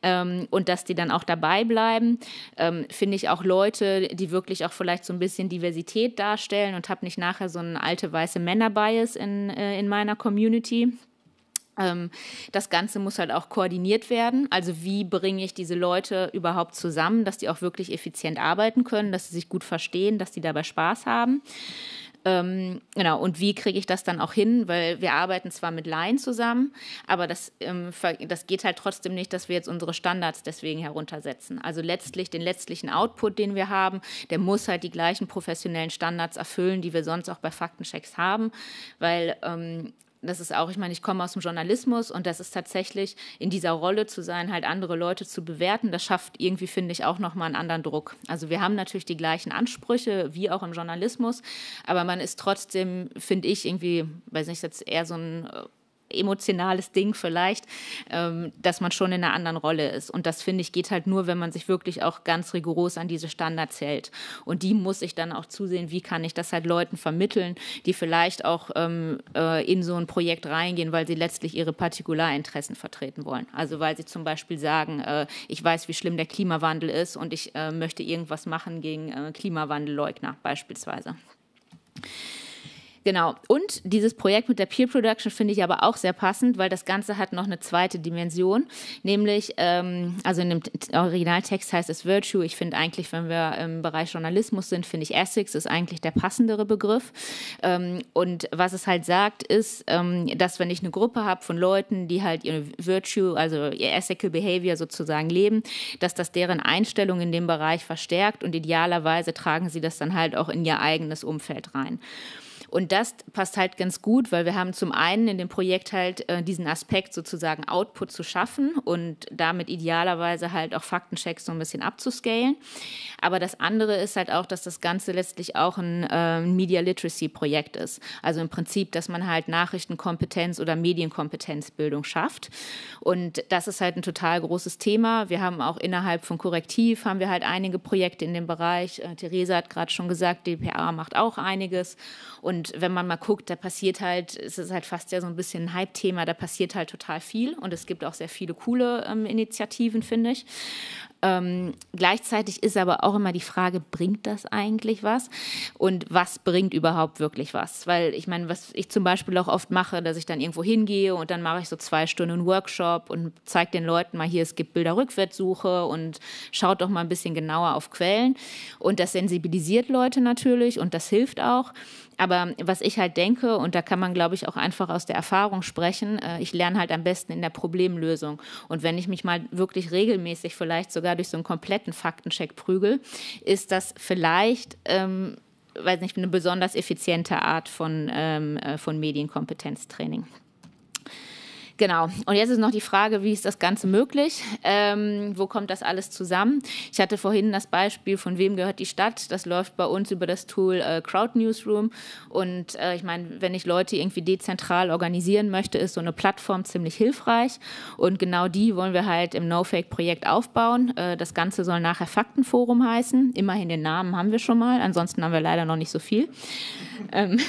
ähm, und dass die dann auch dabei bleiben. Ähm, Finde ich auch Leute, die wirklich auch vielleicht so ein bisschen Diversität darstellen und habe nicht nachher so einen alte weiße Männer-Bias in, äh, in meiner Community ähm, das Ganze muss halt auch koordiniert werden. Also wie bringe ich diese Leute überhaupt zusammen, dass die auch wirklich effizient arbeiten können, dass sie sich gut verstehen, dass die dabei Spaß haben. Ähm, genau, und wie kriege ich das dann auch hin? Weil wir arbeiten zwar mit Laien zusammen, aber das, ähm, das geht halt trotzdem nicht, dass wir jetzt unsere Standards deswegen heruntersetzen. Also letztlich den letztlichen Output, den wir haben, der muss halt die gleichen professionellen Standards erfüllen, die wir sonst auch bei Faktenchecks haben, weil ähm, das ist auch, ich meine, ich komme aus dem Journalismus und das ist tatsächlich in dieser Rolle zu sein, halt andere Leute zu bewerten, das schafft irgendwie, finde ich, auch nochmal einen anderen Druck. Also wir haben natürlich die gleichen Ansprüche, wie auch im Journalismus, aber man ist trotzdem, finde ich, irgendwie, weiß nicht, jetzt eher so ein äh, emotionales Ding vielleicht, ähm, dass man schon in einer anderen Rolle ist. Und das finde ich geht halt nur, wenn man sich wirklich auch ganz rigoros an diese Standards hält. Und die muss ich dann auch zusehen, wie kann ich das halt Leuten vermitteln, die vielleicht auch ähm, äh, in so ein Projekt reingehen, weil sie letztlich ihre Partikularinteressen vertreten wollen. Also weil sie zum Beispiel sagen, äh, ich weiß, wie schlimm der Klimawandel ist und ich äh, möchte irgendwas machen gegen äh, Klimawandelleugner beispielsweise. Genau. Und dieses Projekt mit der Peer Production finde ich aber auch sehr passend, weil das Ganze hat noch eine zweite Dimension, nämlich, ähm, also in dem Originaltext heißt es Virtue. Ich finde eigentlich, wenn wir im Bereich Journalismus sind, finde ich Ethics ist eigentlich der passendere Begriff. Ähm, und was es halt sagt, ist, ähm, dass wenn ich eine Gruppe habe von Leuten, die halt ihre Virtue, also ihr Ethical Behavior sozusagen leben, dass das deren Einstellung in dem Bereich verstärkt und idealerweise tragen sie das dann halt auch in ihr eigenes Umfeld rein. Und das passt halt ganz gut, weil wir haben zum einen in dem Projekt halt äh, diesen Aspekt sozusagen Output zu schaffen und damit idealerweise halt auch Faktenchecks so ein bisschen abzuscalen. Aber das andere ist halt auch, dass das Ganze letztlich auch ein äh, Media Literacy Projekt ist. Also im Prinzip, dass man halt Nachrichtenkompetenz oder Medienkompetenzbildung schafft. Und das ist halt ein total großes Thema. Wir haben auch innerhalb von Korrektiv haben wir halt einige Projekte in dem Bereich. Äh, Theresa hat gerade schon gesagt, DPA macht auch einiges. Und wenn man mal guckt, da passiert halt, es ist halt fast ja so ein bisschen ein Hype-Thema, da passiert halt total viel und es gibt auch sehr viele coole ähm, Initiativen, finde ich. Ähm, gleichzeitig ist aber auch immer die Frage, bringt das eigentlich was? Und was bringt überhaupt wirklich was? Weil ich meine, was ich zum Beispiel auch oft mache, dass ich dann irgendwo hingehe und dann mache ich so zwei Stunden einen Workshop und zeige den Leuten mal hier, es gibt Bilderrückwärtssuche und schaut doch mal ein bisschen genauer auf Quellen. Und das sensibilisiert Leute natürlich und das hilft auch. Aber was ich halt denke, und da kann man, glaube ich, auch einfach aus der Erfahrung sprechen, äh, ich lerne halt am besten in der Problemlösung. Und wenn ich mich mal wirklich regelmäßig, vielleicht sogar durch so einen kompletten Faktencheck prügel, ist das vielleicht. Ähm, weiß nicht, eine besonders effiziente Art von, ähm, äh, von Medienkompetenztraining. Genau. Und jetzt ist noch die Frage, wie ist das Ganze möglich? Ähm, wo kommt das alles zusammen? Ich hatte vorhin das Beispiel, von wem gehört die Stadt? Das läuft bei uns über das Tool äh, Crowd Newsroom. Und äh, ich meine, wenn ich Leute irgendwie dezentral organisieren möchte, ist so eine Plattform ziemlich hilfreich. Und genau die wollen wir halt im No-Fake-Projekt aufbauen. Äh, das Ganze soll nachher Faktenforum heißen. Immerhin den Namen haben wir schon mal. Ansonsten haben wir leider noch nicht so viel. ähm,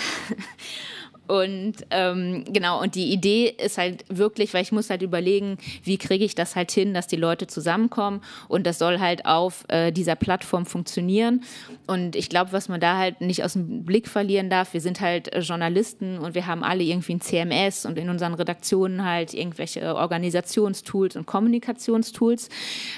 Und ähm, genau, und die Idee ist halt wirklich, weil ich muss halt überlegen, wie kriege ich das halt hin, dass die Leute zusammenkommen und das soll halt auf äh, dieser Plattform funktionieren. Und ich glaube, was man da halt nicht aus dem Blick verlieren darf, wir sind halt äh, Journalisten und wir haben alle irgendwie ein CMS und in unseren Redaktionen halt irgendwelche Organisationstools und Kommunikationstools.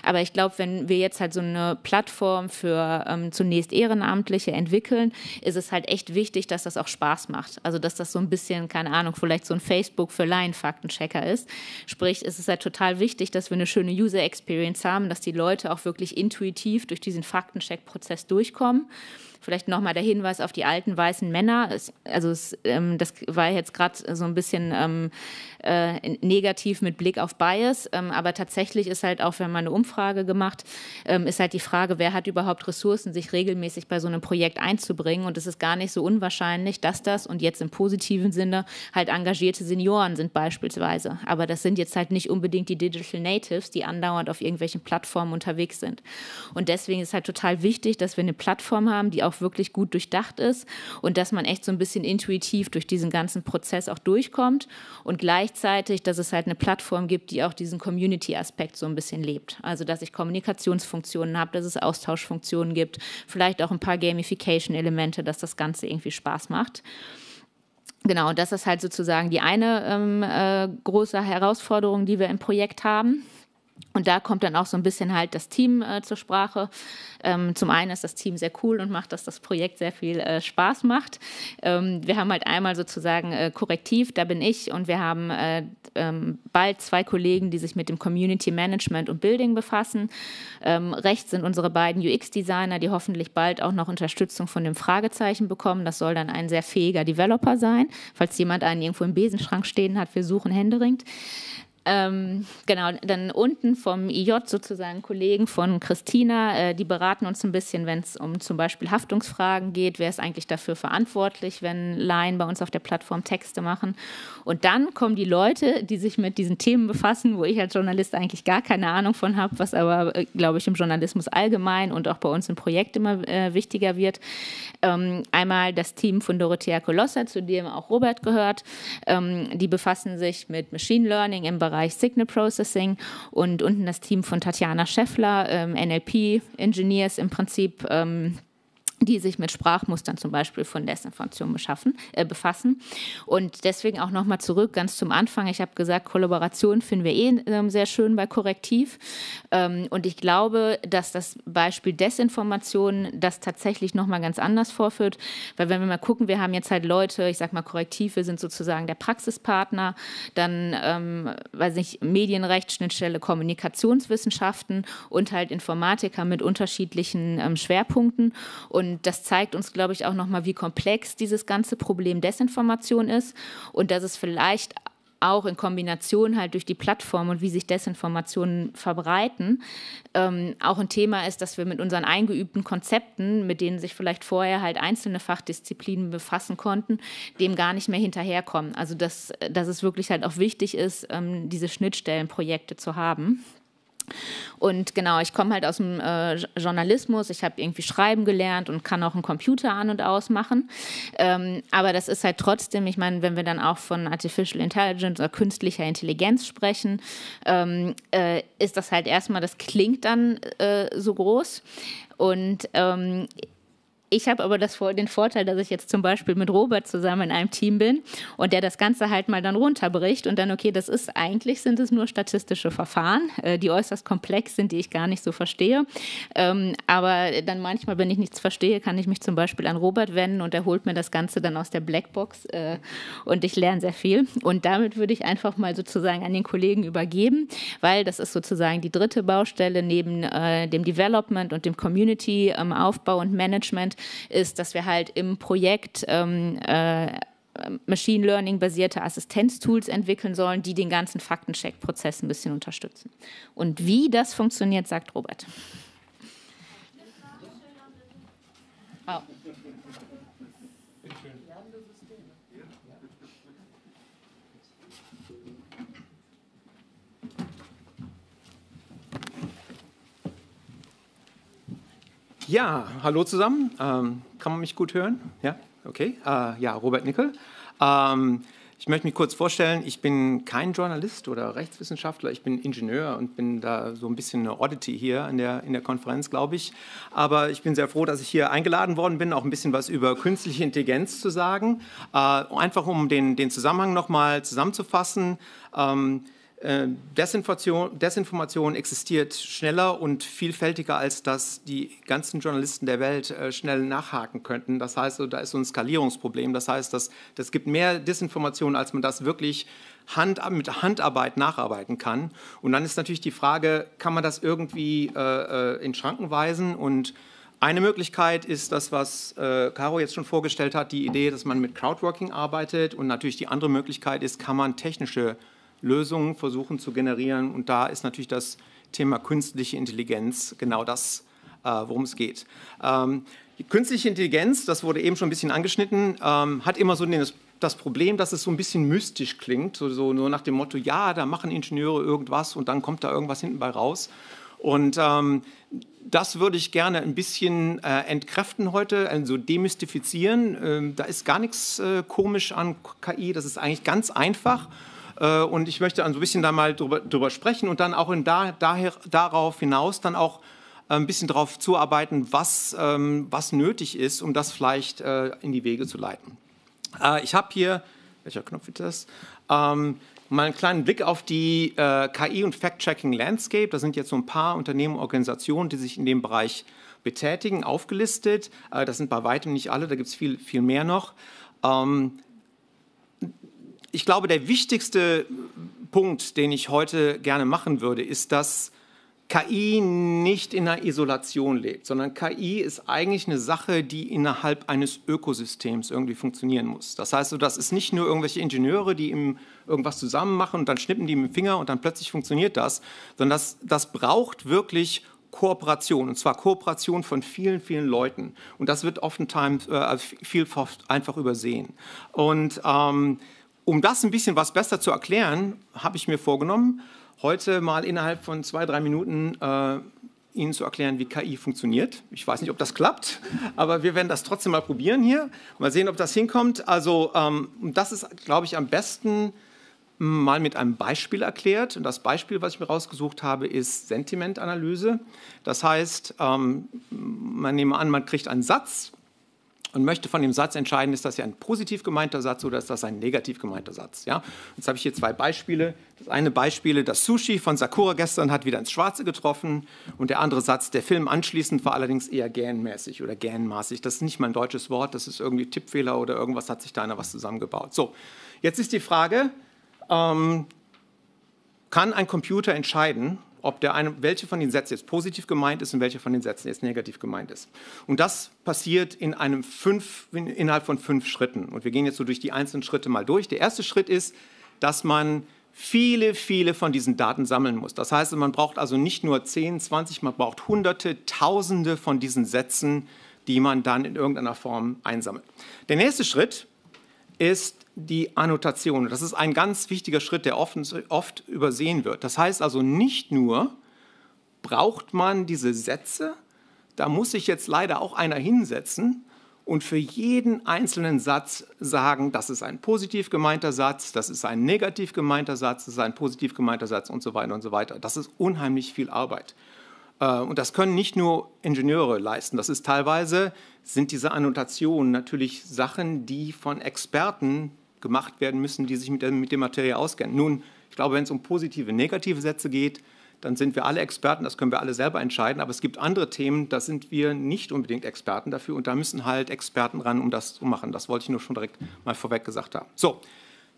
Aber ich glaube, wenn wir jetzt halt so eine Plattform für ähm, zunächst Ehrenamtliche entwickeln, ist es halt echt wichtig, dass das auch Spaß macht. Also dass das so ein bisschen, keine Ahnung, vielleicht so ein Facebook für Laien-Faktenchecker ist. Sprich, es ist halt total wichtig, dass wir eine schöne User Experience haben, dass die Leute auch wirklich intuitiv durch diesen Faktencheck-Prozess durchkommen Vielleicht nochmal der Hinweis auf die alten weißen Männer. Es, also es, ähm, das war jetzt gerade so ein bisschen ähm, äh, negativ mit Blick auf Bias. Ähm, aber tatsächlich ist halt auch, wenn man eine Umfrage gemacht, ähm, ist halt die Frage, wer hat überhaupt Ressourcen, sich regelmäßig bei so einem Projekt einzubringen. Und es ist gar nicht so unwahrscheinlich, dass das und jetzt im positiven Sinne halt engagierte Senioren sind beispielsweise. Aber das sind jetzt halt nicht unbedingt die Digital Natives, die andauernd auf irgendwelchen Plattformen unterwegs sind. Und deswegen ist halt total wichtig, dass wir eine Plattform haben, die auch auch wirklich gut durchdacht ist und dass man echt so ein bisschen intuitiv durch diesen ganzen Prozess auch durchkommt und gleichzeitig, dass es halt eine Plattform gibt, die auch diesen Community-Aspekt so ein bisschen lebt. Also, dass ich Kommunikationsfunktionen habe, dass es Austauschfunktionen gibt, vielleicht auch ein paar Gamification-Elemente, dass das Ganze irgendwie Spaß macht. Genau, das ist halt sozusagen die eine ähm, äh, große Herausforderung, die wir im Projekt haben. Und da kommt dann auch so ein bisschen halt das Team äh, zur Sprache. Ähm, zum einen ist das Team sehr cool und macht, dass das Projekt sehr viel äh, Spaß macht. Ähm, wir haben halt einmal sozusagen äh, Korrektiv, da bin ich, und wir haben äh, ähm, bald zwei Kollegen, die sich mit dem Community Management und Building befassen. Ähm, rechts sind unsere beiden UX-Designer, die hoffentlich bald auch noch Unterstützung von dem Fragezeichen bekommen. Das soll dann ein sehr fähiger Developer sein, falls jemand einen irgendwo im Besenschrank stehen hat. Wir suchen händeringend. Ähm, genau, dann unten vom IJ sozusagen Kollegen von Christina, äh, die beraten uns ein bisschen, wenn es um zum Beispiel Haftungsfragen geht. Wer ist eigentlich dafür verantwortlich, wenn Laien bei uns auf der Plattform Texte machen? Und dann kommen die Leute, die sich mit diesen Themen befassen, wo ich als Journalist eigentlich gar keine Ahnung von habe, was aber, äh, glaube ich, im Journalismus allgemein und auch bei uns im Projekt immer äh, wichtiger wird. Ähm, einmal das Team von Dorothea Kolosser, zu dem auch Robert gehört. Ähm, die befassen sich mit Machine Learning im Bereich Bereich Signal Processing und unten das Team von Tatjana Scheffler, ähm, NLP-Engineers im Prinzip ähm, die sich mit Sprachmustern zum Beispiel von Desinformation beschaffen, äh, befassen. Und deswegen auch nochmal zurück, ganz zum Anfang. Ich habe gesagt, Kollaboration finden wir eh äh, sehr schön bei Korrektiv. Ähm, und ich glaube, dass das Beispiel Desinformation das tatsächlich nochmal ganz anders vorführt. Weil wenn wir mal gucken, wir haben jetzt halt Leute, ich sage mal, Korrektive sind sozusagen der Praxispartner, dann, ähm, weiß ich, Medienrecht, Schnittstelle, Kommunikationswissenschaften und halt Informatiker mit unterschiedlichen ähm, Schwerpunkten. Und und das zeigt uns, glaube ich, auch nochmal, wie komplex dieses ganze Problem Desinformation ist und dass es vielleicht auch in Kombination halt durch die Plattform und wie sich Desinformationen verbreiten, ähm, auch ein Thema ist, dass wir mit unseren eingeübten Konzepten, mit denen sich vielleicht vorher halt einzelne Fachdisziplinen befassen konnten, dem gar nicht mehr hinterherkommen. Also dass, dass es wirklich halt auch wichtig ist, ähm, diese Schnittstellenprojekte zu haben. Und genau, ich komme halt aus dem äh, Journalismus, ich habe irgendwie schreiben gelernt und kann auch einen Computer an und aus machen. Ähm, aber das ist halt trotzdem, ich meine, wenn wir dann auch von Artificial Intelligence oder künstlicher Intelligenz sprechen, ähm, äh, ist das halt erstmal, das klingt dann äh, so groß. Und ähm, ich habe aber das, den Vorteil, dass ich jetzt zum Beispiel mit Robert zusammen in einem Team bin und der das Ganze halt mal dann runterbricht und dann, okay, das ist eigentlich, sind es nur statistische Verfahren, äh, die äußerst komplex sind, die ich gar nicht so verstehe. Ähm, aber dann manchmal, wenn ich nichts verstehe, kann ich mich zum Beispiel an Robert wenden und er holt mir das Ganze dann aus der Blackbox äh, und ich lerne sehr viel. Und damit würde ich einfach mal sozusagen an den Kollegen übergeben, weil das ist sozusagen die dritte Baustelle neben äh, dem Development und dem Community-Aufbau ähm, und Management ist, dass wir halt im Projekt ähm, äh, Machine Learning basierte Assistenztools entwickeln sollen, die den ganzen Faktencheck-Prozess ein bisschen unterstützen. Und wie das funktioniert, sagt Robert. Oh. Ja, hallo zusammen. Ähm, kann man mich gut hören? Ja, okay. Äh, ja, Robert Nickel. Ähm, ich möchte mich kurz vorstellen. Ich bin kein Journalist oder Rechtswissenschaftler. Ich bin Ingenieur und bin da so ein bisschen eine Oddity hier in der, in der Konferenz, glaube ich. Aber ich bin sehr froh, dass ich hier eingeladen worden bin, auch ein bisschen was über künstliche Intelligenz zu sagen. Äh, einfach um den, den Zusammenhang nochmal zusammenzufassen. Ähm, äh, Desinformation, Desinformation, existiert schneller und vielfältiger, als dass die ganzen Journalisten der Welt äh, schnell nachhaken könnten. Das heißt, da ist so ein Skalierungsproblem. Das heißt, es das gibt mehr Desinformation, als man das wirklich Hand, mit Handarbeit nacharbeiten kann. Und dann ist natürlich die Frage, kann man das irgendwie äh, äh, in Schranken weisen? Und eine Möglichkeit ist das, was äh, Caro jetzt schon vorgestellt hat, die Idee, dass man mit Crowdworking arbeitet. Und natürlich die andere Möglichkeit ist, kann man technische äh, Lösungen versuchen zu generieren. Und da ist natürlich das Thema künstliche Intelligenz genau das, äh, worum es geht. Ähm, die künstliche Intelligenz, das wurde eben schon ein bisschen angeschnitten, ähm, hat immer so den, das Problem, dass es so ein bisschen mystisch klingt, so, so nur nach dem Motto, ja, da machen Ingenieure irgendwas und dann kommt da irgendwas hinten bei raus. Und ähm, das würde ich gerne ein bisschen äh, entkräften heute, also demystifizieren. Ähm, da ist gar nichts äh, komisch an KI, das ist eigentlich ganz einfach. Äh, und ich möchte ein bisschen da mal drüber, drüber sprechen und dann auch in da, daher, darauf hinaus dann auch äh, ein bisschen darauf zuarbeiten, was, ähm, was nötig ist, um das vielleicht äh, in die Wege zu leiten. ich habe hier, welcher Knopf ist das? Ähm, mal einen kleinen Blick auf die KI- und Fact-Checking-Landscape. Da sind jetzt so ein paar Unternehmen, Organisationen, die sich in dem Bereich betätigen, aufgelistet. das sind bei weitem nicht alle, da gibt es viel, viel mehr noch. Ähm, ich glaube, der wichtigste Punkt, den ich heute gerne machen würde, ist, dass KI nicht in einer Isolation lebt, sondern KI ist eigentlich eine Sache, die innerhalb eines Ökosystems irgendwie funktionieren muss. Das heißt, das ist nicht nur irgendwelche Ingenieure, die irgendwas zusammen machen und dann schnippen die mit dem Finger und dann plötzlich funktioniert das, sondern das, das braucht wirklich Kooperation und zwar Kooperation von vielen, vielen Leuten. Und das wird oftentimes äh, vielfach einfach übersehen. Und ähm, um das ein bisschen was besser zu erklären, habe ich mir vorgenommen, heute mal innerhalb von zwei, drei Minuten äh, Ihnen zu erklären, wie KI funktioniert. Ich weiß nicht, ob das klappt, aber wir werden das trotzdem mal probieren hier. Mal sehen, ob das hinkommt. Also ähm, das ist, glaube ich, am besten mal mit einem Beispiel erklärt. Und das Beispiel, was ich mir rausgesucht habe, ist Sentimentanalyse. Das heißt, ähm, man nehme an, man kriegt einen Satz und möchte von dem Satz entscheiden, ist das hier ein positiv gemeinter Satz oder ist das ein negativ gemeinter Satz. Ja? Jetzt habe ich hier zwei Beispiele. Das eine Beispiel, das Sushi von Sakura gestern hat wieder ins Schwarze getroffen und der andere Satz, der Film anschließend war allerdings eher gähnmäßig oder gähnmaßig. Das ist nicht mein deutsches Wort, das ist irgendwie Tippfehler oder irgendwas hat sich da einer was zusammengebaut. So, jetzt ist die Frage, ähm, kann ein Computer entscheiden, ob der eine, welche von den Sätzen jetzt positiv gemeint ist und welche von den Sätzen jetzt negativ gemeint ist. Und das passiert in einem fünf, innerhalb von fünf Schritten. Und wir gehen jetzt so durch die einzelnen Schritte mal durch. Der erste Schritt ist, dass man viele, viele von diesen Daten sammeln muss. Das heißt, man braucht also nicht nur 10, 20, man braucht Hunderte, Tausende von diesen Sätzen, die man dann in irgendeiner Form einsammelt. Der nächste Schritt ist die Annotation. Das ist ein ganz wichtiger Schritt, der oft, oft übersehen wird. Das heißt also nicht nur, braucht man diese Sätze, da muss sich jetzt leider auch einer hinsetzen und für jeden einzelnen Satz sagen, das ist ein positiv gemeinter Satz, das ist ein negativ gemeinter Satz, das ist ein positiv gemeinter Satz und so weiter und so weiter. Das ist unheimlich viel Arbeit. Äh, und das können nicht nur Ingenieure leisten. Das ist teilweise, sind diese Annotationen natürlich Sachen, die von Experten gemacht werden müssen, die sich mit der, mit der Materie auskennen. Nun, ich glaube, wenn es um positive, negative Sätze geht, dann sind wir alle Experten, das können wir alle selber entscheiden. Aber es gibt andere Themen, da sind wir nicht unbedingt Experten dafür und da müssen halt Experten ran, um das zu machen. Das wollte ich nur schon direkt mal vorweg gesagt haben. So,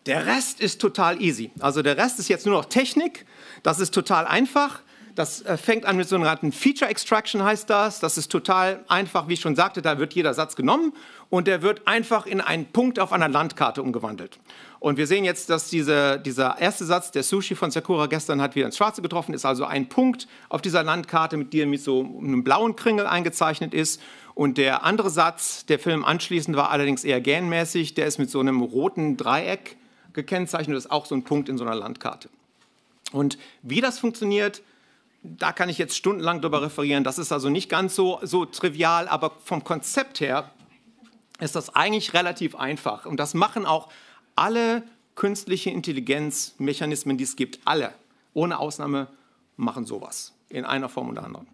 der Rest ist total easy. Also der Rest ist jetzt nur noch Technik, das ist total einfach. Das äh, fängt an mit so einer Art Feature Extraction heißt das. Das ist total einfach, wie ich schon sagte, da wird jeder Satz genommen und der wird einfach in einen Punkt auf einer Landkarte umgewandelt. Und wir sehen jetzt, dass diese, dieser erste Satz, der Sushi von Sakura gestern hat wieder ins Schwarze getroffen, ist also ein Punkt auf dieser Landkarte, mit dem mit so einem blauen Kringel eingezeichnet ist. Und der andere Satz, der Film anschließend war allerdings eher gähnmäßig, der ist mit so einem roten Dreieck gekennzeichnet, das ist auch so ein Punkt in so einer Landkarte. Und wie das funktioniert, da kann ich jetzt stundenlang darüber referieren. Das ist also nicht ganz so, so trivial, aber vom Konzept her ist das eigentlich relativ einfach. Und das machen auch alle künstlichen Intelligenzmechanismen, die es gibt. Alle, ohne Ausnahme, machen sowas in einer Form oder anderen.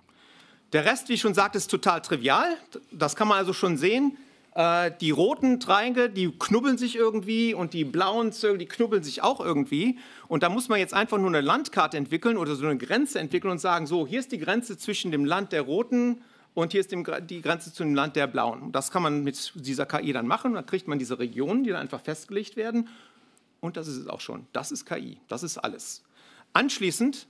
Der Rest, wie ich schon sagte, ist total trivial. Das kann man also schon sehen. Äh, die roten Dreiecke, die knubbeln sich irgendwie und die blauen Zirkel, die knubbeln sich auch irgendwie. Und da muss man jetzt einfach nur eine Landkarte entwickeln oder so eine Grenze entwickeln und sagen, so, hier ist die Grenze zwischen dem Land der roten und hier ist dem, die Grenze zu dem Land der blauen. Das kann man mit dieser KI dann machen. Dann kriegt man diese Regionen, die dann einfach festgelegt werden. Und das ist es auch schon. Das ist KI. Das ist alles. Anschließend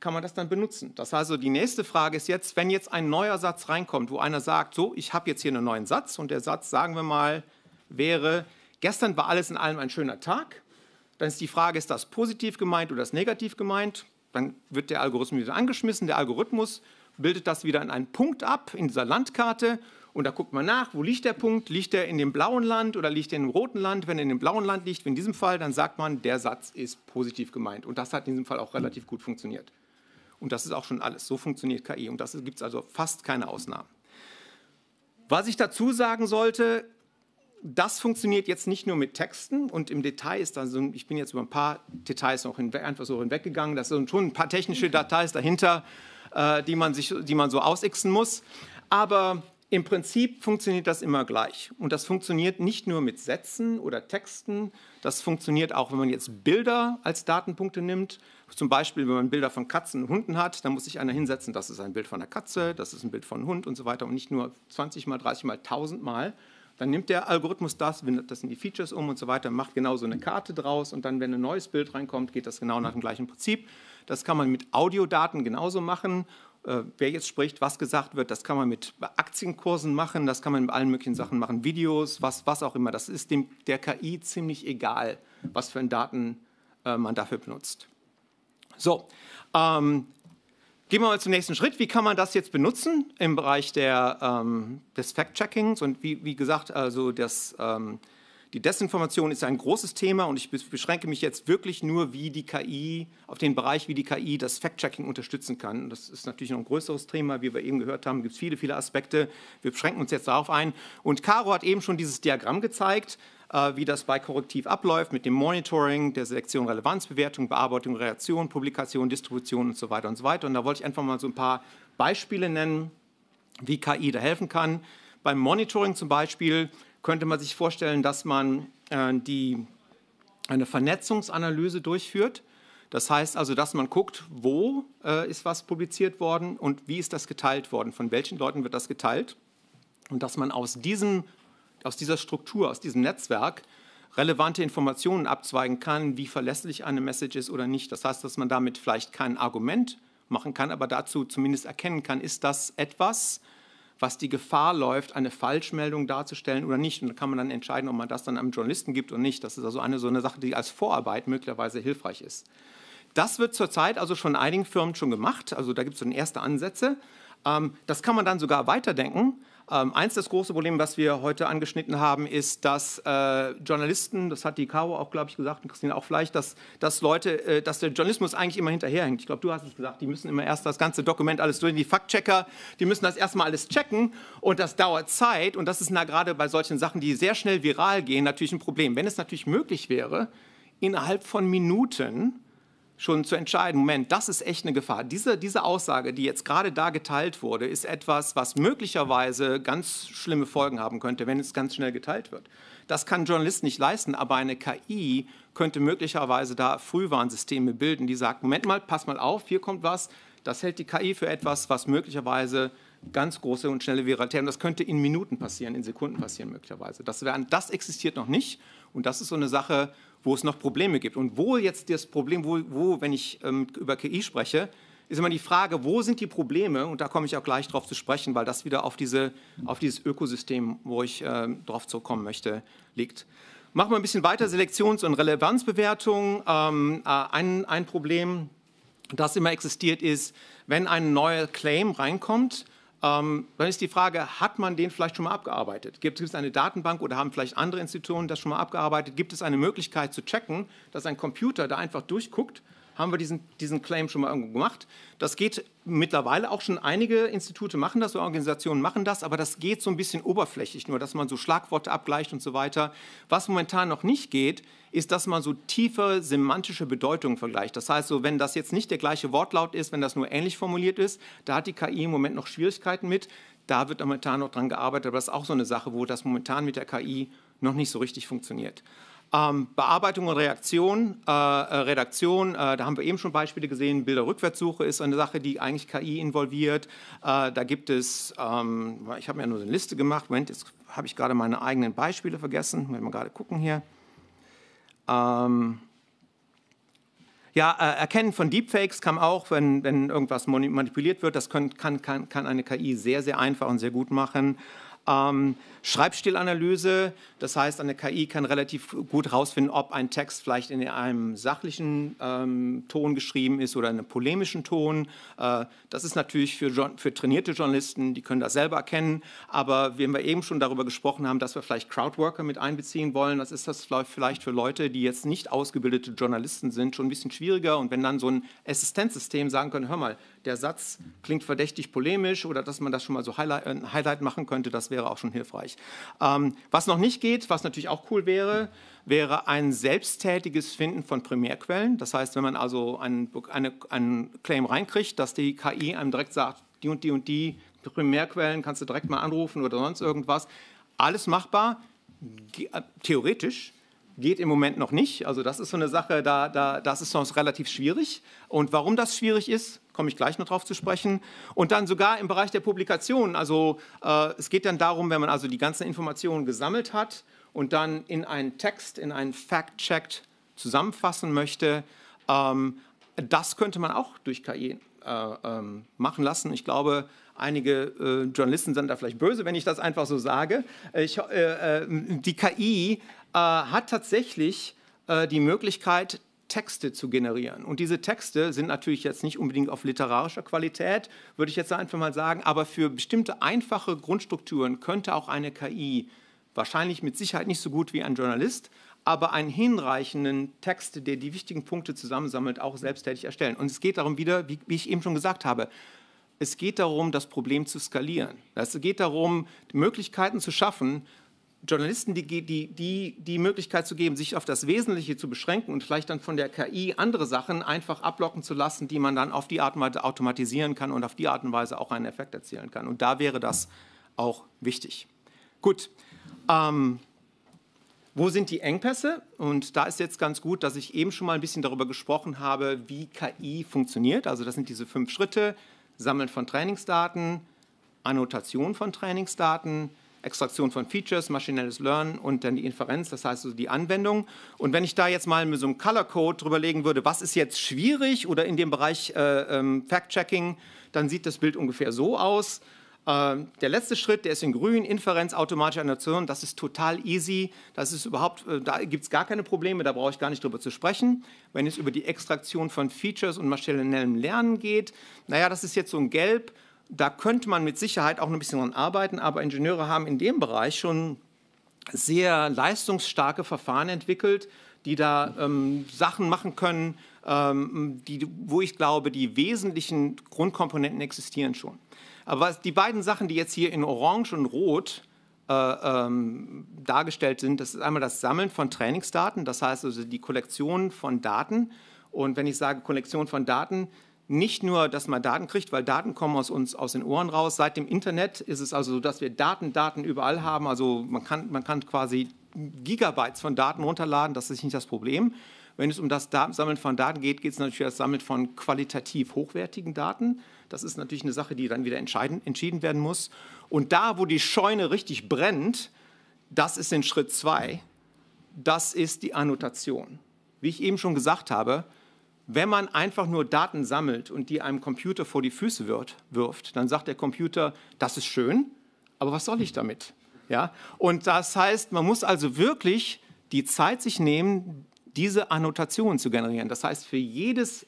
kann man das dann benutzen. Das heißt, also, die nächste Frage ist jetzt, wenn jetzt ein neuer Satz reinkommt, wo einer sagt, so, ich habe jetzt hier einen neuen Satz und der Satz, sagen wir mal, wäre, gestern war alles in allem ein schöner Tag, dann ist die Frage, ist das positiv gemeint oder ist negativ gemeint? Dann wird der Algorithmus wieder angeschmissen, der Algorithmus bildet das wieder in einen Punkt ab, in dieser Landkarte und da guckt man nach, wo liegt der Punkt? Liegt der in dem blauen Land oder liegt er in dem roten Land? Wenn er in dem blauen Land liegt, wie in diesem Fall, dann sagt man, der Satz ist positiv gemeint. Und das hat in diesem Fall auch relativ gut funktioniert. Und das ist auch schon alles. So funktioniert KI. Und das gibt es also fast keine Ausnahmen. Was ich dazu sagen sollte, das funktioniert jetzt nicht nur mit Texten und im Detail ist da so, ich bin jetzt über ein paar Details noch hinweg, einfach so hinweggegangen, das sind schon ein paar technische Details dahinter, äh, die, man sich, die man so ausixen muss. Aber im Prinzip funktioniert das immer gleich. Und das funktioniert nicht nur mit Sätzen oder Texten, das funktioniert auch, wenn man jetzt Bilder als Datenpunkte nimmt. Zum Beispiel, wenn man Bilder von Katzen und Hunden hat, dann muss sich einer hinsetzen, das ist ein Bild von einer Katze, das ist ein Bild von einem Hund und so weiter und nicht nur 20 mal, 30 mal, 1000 mal. Dann nimmt der Algorithmus das, wendet das in die Features um und so weiter, macht genau so eine Karte draus und dann, wenn ein neues Bild reinkommt, geht das genau nach dem gleichen Prinzip. Das kann man mit Audiodaten genauso machen äh, wer jetzt spricht, was gesagt wird. Das kann man mit Aktienkursen machen, das kann man mit allen möglichen Sachen machen, Videos, was, was auch immer. Das ist dem, der KI ziemlich egal, was für einen Daten äh, man dafür benutzt. So, ähm, gehen wir mal zum nächsten Schritt. Wie kann man das jetzt benutzen im Bereich der, ähm, des Fact-Checkings und wie, wie gesagt, also das... Ähm, die Desinformation ist ein großes Thema und ich beschränke mich jetzt wirklich nur, wie die KI, auf den Bereich, wie die KI das Fact-Checking unterstützen kann. Das ist natürlich noch ein größeres Thema, wie wir eben gehört haben, gibt es viele, viele Aspekte. Wir beschränken uns jetzt darauf ein. Und Caro hat eben schon dieses Diagramm gezeigt, äh, wie das bei Korrektiv abläuft mit dem Monitoring, der Selektion, Relevanzbewertung, Bearbeitung, Reaktion, Publikation, Distribution und so weiter und so weiter. Und da wollte ich einfach mal so ein paar Beispiele nennen, wie KI da helfen kann. Beim Monitoring zum Beispiel könnte man sich vorstellen, dass man äh, die, eine Vernetzungsanalyse durchführt. Das heißt also, dass man guckt, wo äh, ist was publiziert worden und wie ist das geteilt worden, von welchen Leuten wird das geteilt. Und dass man aus, diesem, aus dieser Struktur, aus diesem Netzwerk relevante Informationen abzweigen kann, wie verlässlich eine Message ist oder nicht. Das heißt, dass man damit vielleicht kein Argument machen kann, aber dazu zumindest erkennen kann, ist das etwas, äh, was die Gefahr läuft, eine Falschmeldung darzustellen oder nicht. Und da kann man dann entscheiden, ob man das dann einem Journalisten gibt oder nicht. Das ist also eine so eine Sache, die als Vorarbeit möglicherweise hilfreich ist. Das wird zurzeit also schon einigen Firmen schon gemacht. Also da gibt es schon erste Ansätze. Ähm, das kann man dann sogar weiterdenken ähm, eins des großen Problems, was wir heute angeschnitten haben, ist, dass äh, Journalisten, das hat die Caro auch, glaube ich, gesagt und Christine auch vielleicht, dass, dass Leute, äh, dass der Journalismus eigentlich immer hinterherhängt. Ich glaube, du hast es gesagt, die müssen immer erst das ganze Dokument alles durch, die Faktchecker, die müssen das erstmal alles checken und das dauert Zeit und das ist gerade bei solchen Sachen, die sehr schnell viral gehen, natürlich ein Problem. Wenn es natürlich möglich wäre, innerhalb von Minuten schon zu entscheiden, Moment, das ist echt eine Gefahr. Diese, diese Aussage, die jetzt gerade da geteilt wurde, ist etwas, was möglicherweise ganz schlimme Folgen haben könnte, wenn es ganz schnell geteilt wird. Das kann ein Journalist nicht leisten, aber eine KI könnte möglicherweise da Frühwarnsysteme bilden, die sagt, Moment mal, pass mal auf, hier kommt was. Das hält die KI für etwas, was möglicherweise ganz große und schnelle Viralität, das könnte in Minuten passieren, in Sekunden passieren möglicherweise. Das, wär, das existiert noch nicht und das ist so eine Sache, wo es noch Probleme gibt. Und wo jetzt das Problem, wo, wo wenn ich ähm, über KI spreche, ist immer die Frage, wo sind die Probleme? Und da komme ich auch gleich drauf zu sprechen, weil das wieder auf, diese, auf dieses Ökosystem, wo ich äh, drauf zurückkommen möchte, liegt. Machen wir ein bisschen weiter, Selektions- und Relevanzbewertung. Ähm, äh, ein, ein Problem, das immer existiert, ist, wenn ein neuer Claim reinkommt, ähm, dann ist die Frage, hat man den vielleicht schon mal abgearbeitet? Gibt es eine Datenbank oder haben vielleicht andere Institutionen das schon mal abgearbeitet? Gibt es eine Möglichkeit zu checken, dass ein Computer da einfach durchguckt haben wir diesen, diesen Claim schon mal irgendwo gemacht. Das geht mittlerweile auch schon, einige Institute machen das, Organisationen machen das, aber das geht so ein bisschen oberflächlich, nur dass man so Schlagworte abgleicht und so weiter. Was momentan noch nicht geht, ist, dass man so tiefe semantische Bedeutungen vergleicht. Das heißt, so, wenn das jetzt nicht der gleiche Wortlaut ist, wenn das nur ähnlich formuliert ist, da hat die KI im Moment noch Schwierigkeiten mit. Da wird momentan noch dran gearbeitet, aber das ist auch so eine Sache, wo das momentan mit der KI noch nicht so richtig funktioniert. Ähm, Bearbeitung und Reaktion, äh, äh, Redaktion, äh, da haben wir eben schon Beispiele gesehen. Bilderrückwärtssuche ist eine Sache, die eigentlich KI involviert. Äh, da gibt es, ähm, ich habe mir ja nur eine Liste gemacht. Moment, jetzt habe ich gerade meine eigenen Beispiele vergessen. Wenn wir gerade gucken hier. Ähm, ja, äh, Erkennen von Deepfakes kann auch, wenn, wenn irgendwas manipuliert wird, das können, kann, kann, kann eine KI sehr, sehr einfach und sehr gut machen. Ähm, Schreibstilanalyse, das heißt, eine KI kann relativ gut herausfinden, ob ein Text vielleicht in einem sachlichen ähm, Ton geschrieben ist oder in einem polemischen Ton. Äh, das ist natürlich für, für, trainierte Journalisten, die können das selber erkennen. Aber wenn wir eben schon darüber gesprochen haben, dass wir vielleicht Crowdworker mit einbeziehen wollen, das ist das vielleicht für Leute, die jetzt nicht ausgebildete Journalisten sind, schon ein bisschen schwieriger. Und wenn dann so ein Assistenzsystem sagen können, hör mal, der Satz klingt verdächtig polemisch oder dass man das schon mal so Highlight, äh, ein Highlight machen könnte, das wäre auch schon hilfreich. Ähm, was noch nicht geht, was natürlich auch cool wäre, wäre ein selbsttätiges Finden von Primärquellen. Das heißt, wenn man also einen, eine, einen Claim reinkriegt, dass die KI einem direkt sagt, die und die und die Primärquellen kannst du direkt mal anrufen oder sonst irgendwas. Alles machbar, äh, theoretisch, geht im Moment noch nicht. Also das ist so eine Sache, da, da, das ist sonst relativ schwierig. Und warum das schwierig ist, komme ich gleich noch drauf zu sprechen. Und dann sogar im Bereich der Publikationen, also äh, es geht dann darum, wenn man also die ganzen Informationen gesammelt hat und dann in einen Text, in einen Fact-Check zusammenfassen möchte, ähm, das könnte man auch durch KI äh, ähm, machen lassen. Ich glaube, einige äh, Journalisten sind da vielleicht böse, wenn ich das einfach so sage. Ich, äh, äh die KI äh, hat tatsächlich äh, die Möglichkeit, Texte zu generieren. Und diese Texte sind natürlich jetzt nicht unbedingt auf literarischer Qualität, würde ich jetzt einfach mal sagen, aber für bestimmte einfache Grundstrukturen könnte auch eine KI wahrscheinlich mit Sicherheit nicht so gut wie ein Journalist, aber einen hinreichenden Text, der die wichtigen Punkte zusammensammelt, auch selbsttätig erstellen. Und es geht darum wieder, wie, wie ich eben schon gesagt habe, es geht darum, das Problem zu skalieren. Es geht darum, Möglichkeiten zu schaffen, Journalisten die, die, die, die Möglichkeit zu geben, sich auf das Wesentliche zu beschränken und vielleicht dann von der KI andere Sachen einfach ablocken zu lassen, die man dann auf die Art und Weise automatisieren kann und auf die Art und Weise auch einen Effekt erzielen kann. Und da wäre das auch wichtig. Gut. Ähm, wo sind die Engpässe? Und da ist jetzt ganz gut, dass ich eben schon mal ein bisschen darüber gesprochen habe, wie KI funktioniert. Also das sind diese fünf Schritte. Sammeln von Trainingsdaten, Annotation von Trainingsdaten, Extraktion von Features, maschinelles Lernen und dann die Inferenz, das heißt also die Anwendung. Und wenn ich da jetzt mal mit so einem Color Code drüberlegen würde, was ist jetzt schwierig oder in dem Bereich äh, ähm, Fact-Checking, dann sieht das Bild ungefähr so aus. Ähm, der letzte Schritt, der ist in grün, Inferenz, automatische Annotation, das ist total easy, das ist überhaupt, äh, da gibt es gar keine Probleme, da brauche ich gar nicht drüber zu sprechen. Wenn es über die Extraktion von Features und maschinellem Lernen geht, naja, das ist jetzt so ein Gelb, da könnte man mit Sicherheit auch noch ein bisschen dran arbeiten, aber Ingenieure haben in dem Bereich schon sehr leistungsstarke Verfahren entwickelt, die da ähm, Sachen machen können, ähm, die, wo ich glaube, die wesentlichen Grundkomponenten existieren schon. Aber was, die beiden Sachen, die jetzt hier in Orange und Rot äh, ähm, dargestellt sind, das ist einmal das Sammeln von Trainingsdaten, das heißt also die Kollektion von Daten. Und wenn ich sage Kollektion von Daten, nicht nur, dass man Daten kriegt, weil Daten kommen aus uns aus den Ohren raus. Seit dem Internet ist es also so, dass wir Daten, Daten überall haben. Also man kann, man kann quasi Gigabytes von Daten runterladen, das ist nicht das Problem. Wenn es um das Sammeln von Daten geht, geht es natürlich um das Sammeln von qualitativ hochwertigen Daten. Das ist natürlich eine Sache, die dann wieder entschieden werden muss. Und da, wo die Scheune richtig brennt, das ist in Schritt zwei, das ist die Annotation. Wie ich eben schon gesagt habe, wenn man einfach nur Daten sammelt und die einem Computer vor die Füße wird, wirft, dann sagt der Computer, das ist schön, aber was soll ich damit? Ja? Und das heißt, man muss also wirklich die Zeit sich nehmen, diese Annotationen zu generieren. Das heißt, für jedes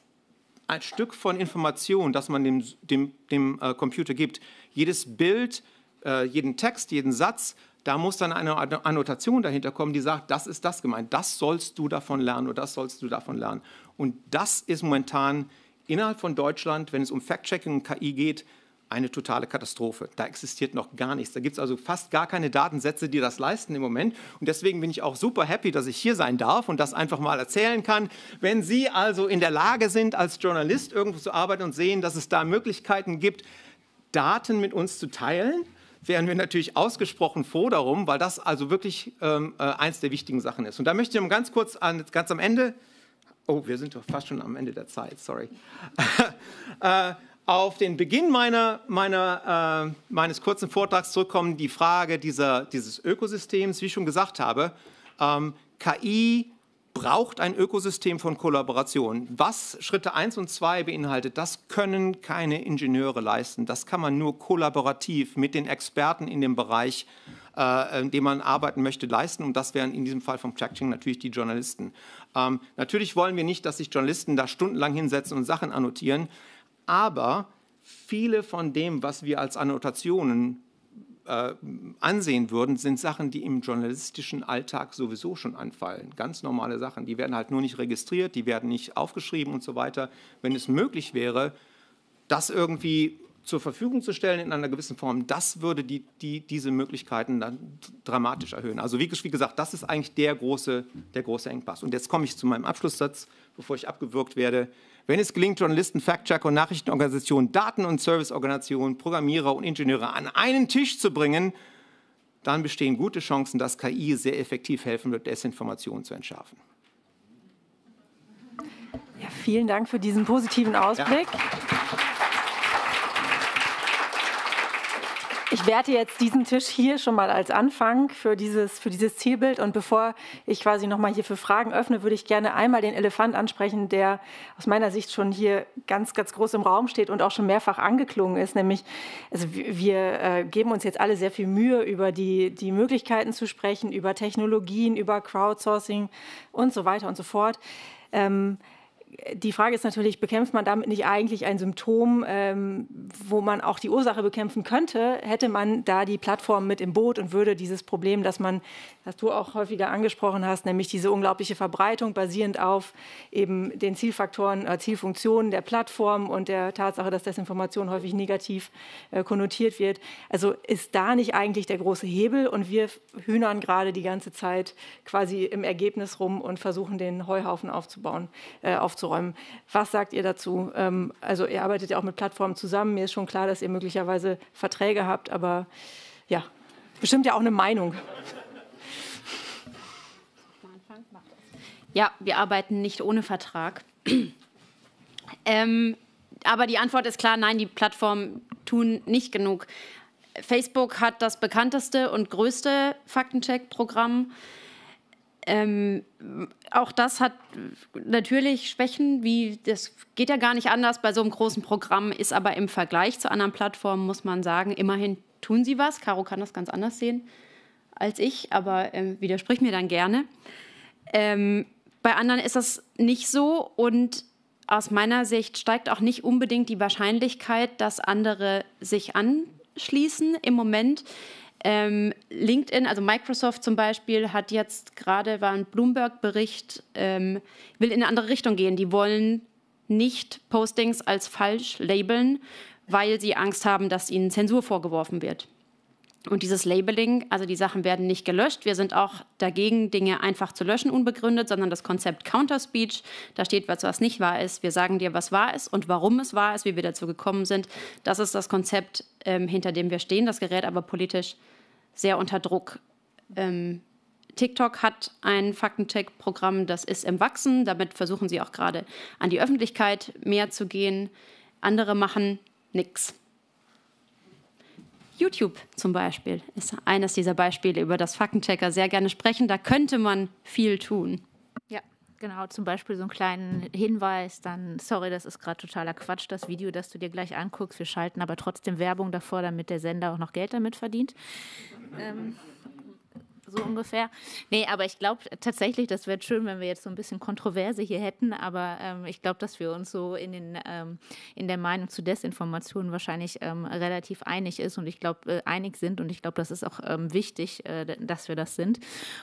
ein Stück von Information, das man dem, dem, dem äh, Computer gibt, jedes Bild, äh, jeden Text, jeden Satz, da muss dann eine Annotation dahinter kommen, die sagt, das ist das gemeint, das sollst du davon lernen oder das sollst du davon lernen. Und das ist momentan innerhalb von Deutschland, wenn es um Fact-Checking und KI geht, eine totale Katastrophe. Da existiert noch gar nichts. Da gibt es also fast gar keine Datensätze, die das leisten im Moment. Und deswegen bin ich auch super happy, dass ich hier sein darf und das einfach mal erzählen kann. Wenn Sie also in der Lage sind, als Journalist irgendwo zu arbeiten und sehen, dass es da Möglichkeiten gibt, Daten mit uns zu teilen, wären wir natürlich ausgesprochen froh darum, weil das also wirklich ähm, äh, eins der wichtigen Sachen ist. Und da möchte ich ganz kurz an, ganz am Ende oh, wir sind doch fast schon am Ende der Zeit, sorry, äh, auf den Beginn meiner, meiner, äh, meines kurzen Vortrags zurückkommen, die Frage dieser, dieses Ökosystems. Wie ich schon gesagt habe, ähm, KI braucht ein Ökosystem von Kollaboration. Was Schritte 1 und 2 beinhaltet, das können keine Ingenieure leisten. Das kann man nur kollaborativ mit den Experten in dem Bereich, äh, in dem man arbeiten möchte, leisten. Und das wären in diesem Fall vom Tracking natürlich die Journalisten. Ähm, natürlich wollen wir nicht, dass sich Journalisten da stundenlang hinsetzen und Sachen annotieren. Aber viele von dem, was wir als Annotationen äh, ansehen würden, sind Sachen, die im journalistischen Alltag sowieso schon anfallen. Ganz normale Sachen. Die werden halt nur nicht registriert, die werden nicht aufgeschrieben und so weiter. Wenn es möglich wäre, das irgendwie zur Verfügung zu stellen in einer gewissen Form, das würde die, die, diese Möglichkeiten dann dramatisch erhöhen. Also wie, wie gesagt, das ist eigentlich der große, der große Engpass. Und jetzt komme ich zu meinem Abschlusssatz, bevor ich abgewürgt werde. Wenn es gelingt, Journalisten, Fact-Checker und Nachrichtenorganisationen, Daten- und Serviceorganisationen, Programmierer und Ingenieure an einen Tisch zu bringen, dann bestehen gute Chancen, dass KI sehr effektiv helfen wird, Desinformation zu entschärfen. Ja, vielen Dank für diesen positiven Ausblick. Ja. Ich werte jetzt diesen Tisch hier schon mal als Anfang für dieses, für dieses Zielbild. Und bevor ich quasi nochmal hier für Fragen öffne, würde ich gerne einmal den Elefant ansprechen, der aus meiner Sicht schon hier ganz, ganz groß im Raum steht und auch schon mehrfach angeklungen ist. Nämlich, also wir äh, geben uns jetzt alle sehr viel Mühe, über die, die Möglichkeiten zu sprechen, über Technologien, über Crowdsourcing und so weiter und so fort. Ähm, die Frage ist natürlich, bekämpft man damit nicht eigentlich ein Symptom, ähm, wo man auch die Ursache bekämpfen könnte? Hätte man da die Plattform mit im Boot und würde dieses Problem, das man, das du auch häufiger angesprochen hast, nämlich diese unglaubliche Verbreitung basierend auf eben den Zielfaktoren, äh, Zielfunktionen der Plattform und der Tatsache, dass Desinformation häufig negativ äh, konnotiert wird. Also ist da nicht eigentlich der große Hebel und wir hühnern gerade die ganze Zeit quasi im Ergebnis rum und versuchen den Heuhaufen aufzubauen, äh, aufzubauen aufzuräumen. Was sagt ihr dazu? Ähm, also ihr arbeitet ja auch mit Plattformen zusammen. Mir ist schon klar, dass ihr möglicherweise Verträge habt, aber ja, bestimmt ja auch eine Meinung. Ja, wir arbeiten nicht ohne Vertrag. ähm, aber die Antwort ist klar, nein, die Plattformen tun nicht genug. Facebook hat das bekannteste und größte Faktencheck-Programm. Ähm, auch das hat natürlich Schwächen, wie das geht ja gar nicht anders bei so einem großen Programm, ist aber im Vergleich zu anderen Plattformen, muss man sagen, immerhin tun sie was. Caro kann das ganz anders sehen als ich, aber äh, widersprich mir dann gerne. Ähm, bei anderen ist das nicht so und aus meiner Sicht steigt auch nicht unbedingt die Wahrscheinlichkeit, dass andere sich anschließen im Moment ähm, LinkedIn, also Microsoft zum Beispiel, hat jetzt gerade, war ein Bloomberg-Bericht, ähm, will in eine andere Richtung gehen. Die wollen nicht Postings als falsch labeln, weil sie Angst haben, dass ihnen Zensur vorgeworfen wird. Und dieses Labeling, also die Sachen werden nicht gelöscht. Wir sind auch dagegen, Dinge einfach zu löschen, unbegründet, sondern das Konzept Counterspeech, da steht was, was nicht wahr ist. Wir sagen dir, was wahr ist und warum es wahr ist, wie wir dazu gekommen sind. Das ist das Konzept, ähm, hinter dem wir stehen. Das gerät aber politisch sehr unter Druck. Ähm, TikTok hat ein Faktencheck-Programm, das ist im Wachsen. Damit versuchen sie auch gerade an die Öffentlichkeit mehr zu gehen. Andere machen nichts. YouTube zum Beispiel ist eines dieser Beispiele, über das Faktenchecker sehr gerne sprechen. Da könnte man viel tun. Genau, zum Beispiel so einen kleinen hm. Hinweis, dann, sorry, das ist gerade totaler Quatsch, das Video, das du dir gleich anguckst. Wir schalten aber trotzdem Werbung davor, damit der Sender auch noch Geld damit verdient. Ähm, so ungefähr. Nee, aber ich glaube tatsächlich, das wäre schön, wenn wir jetzt so ein bisschen Kontroverse hier hätten, aber ähm, ich glaube, dass wir uns so in, den, ähm, in der Meinung zu Desinformation wahrscheinlich ähm, relativ einig ist und ich glaube, äh, einig sind und ich glaube, das ist auch ähm, wichtig, äh, dass wir das sind.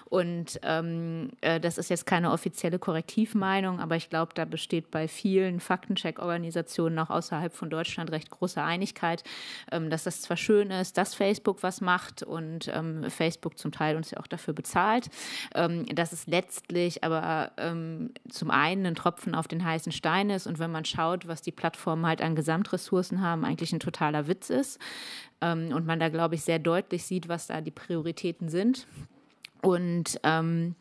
Und ähm, äh, das ist jetzt keine offizielle Korrektivmeinung, aber ich glaube, da besteht bei vielen Faktencheck-Organisationen auch außerhalb von Deutschland recht große Einigkeit, ähm, dass das zwar schön ist, dass Facebook was macht und Facebook zum Teil uns ja auch dafür bezahlt. Ähm, dass es letztlich aber ähm, zum einen ein Tropfen auf den heißen Stein ist und wenn man schaut, was die Plattformen halt an Gesamtressourcen haben, eigentlich ein totaler Witz ist. Ähm, und man da, glaube ich, sehr deutlich sieht, was da die Prioritäten sind. Und ähm,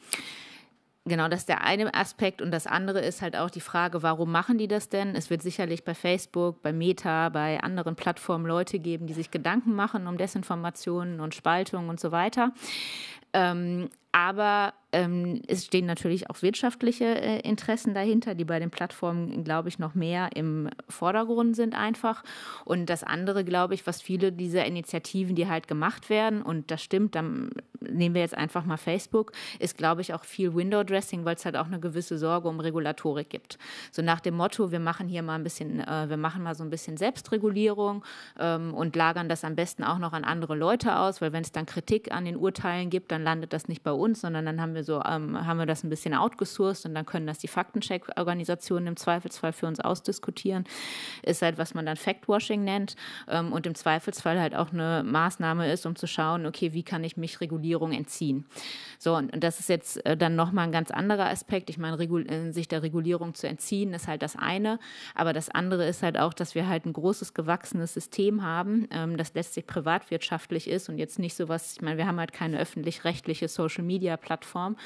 Genau, das ist der eine Aspekt. Und das andere ist halt auch die Frage, warum machen die das denn? Es wird sicherlich bei Facebook, bei Meta, bei anderen Plattformen Leute geben, die sich Gedanken machen um Desinformationen und Spaltung und so weiter. ähm, Aber ähm, es stehen natürlich auch wirtschaftliche äh, Interessen dahinter, die bei den Plattformen, glaube ich, noch mehr im Vordergrund sind einfach. Und das andere, glaube ich, was viele dieser Initiativen, die halt gemacht werden, und das stimmt, dann nehmen wir jetzt einfach mal Facebook, ist, glaube ich, auch viel Window-Dressing, weil es halt auch eine gewisse Sorge um Regulatorik gibt. So nach dem Motto, wir machen hier mal ein bisschen, äh, wir machen mal so ein bisschen Selbstregulierung ähm, und lagern das am besten auch noch an andere Leute aus, weil wenn es dann Kritik an den Urteilen gibt, dann landet das nicht bei uns uns, sondern dann haben wir so, ähm, haben wir das ein bisschen outgesourced und dann können das die Faktencheck-Organisationen im Zweifelsfall für uns ausdiskutieren. Ist halt, was man dann Factwashing nennt ähm, und im Zweifelsfall halt auch eine Maßnahme ist, um zu schauen, okay, wie kann ich mich Regulierung entziehen? So, und, und das ist jetzt äh, dann nochmal ein ganz anderer Aspekt. Ich meine, sich der Regulierung zu entziehen, ist halt das eine. Aber das andere ist halt auch, dass wir halt ein großes gewachsenes System haben, ähm, das letztlich privatwirtschaftlich ist und jetzt nicht so was, ich meine, wir haben halt keine öffentlich-rechtliche Social Media. Media Plattform.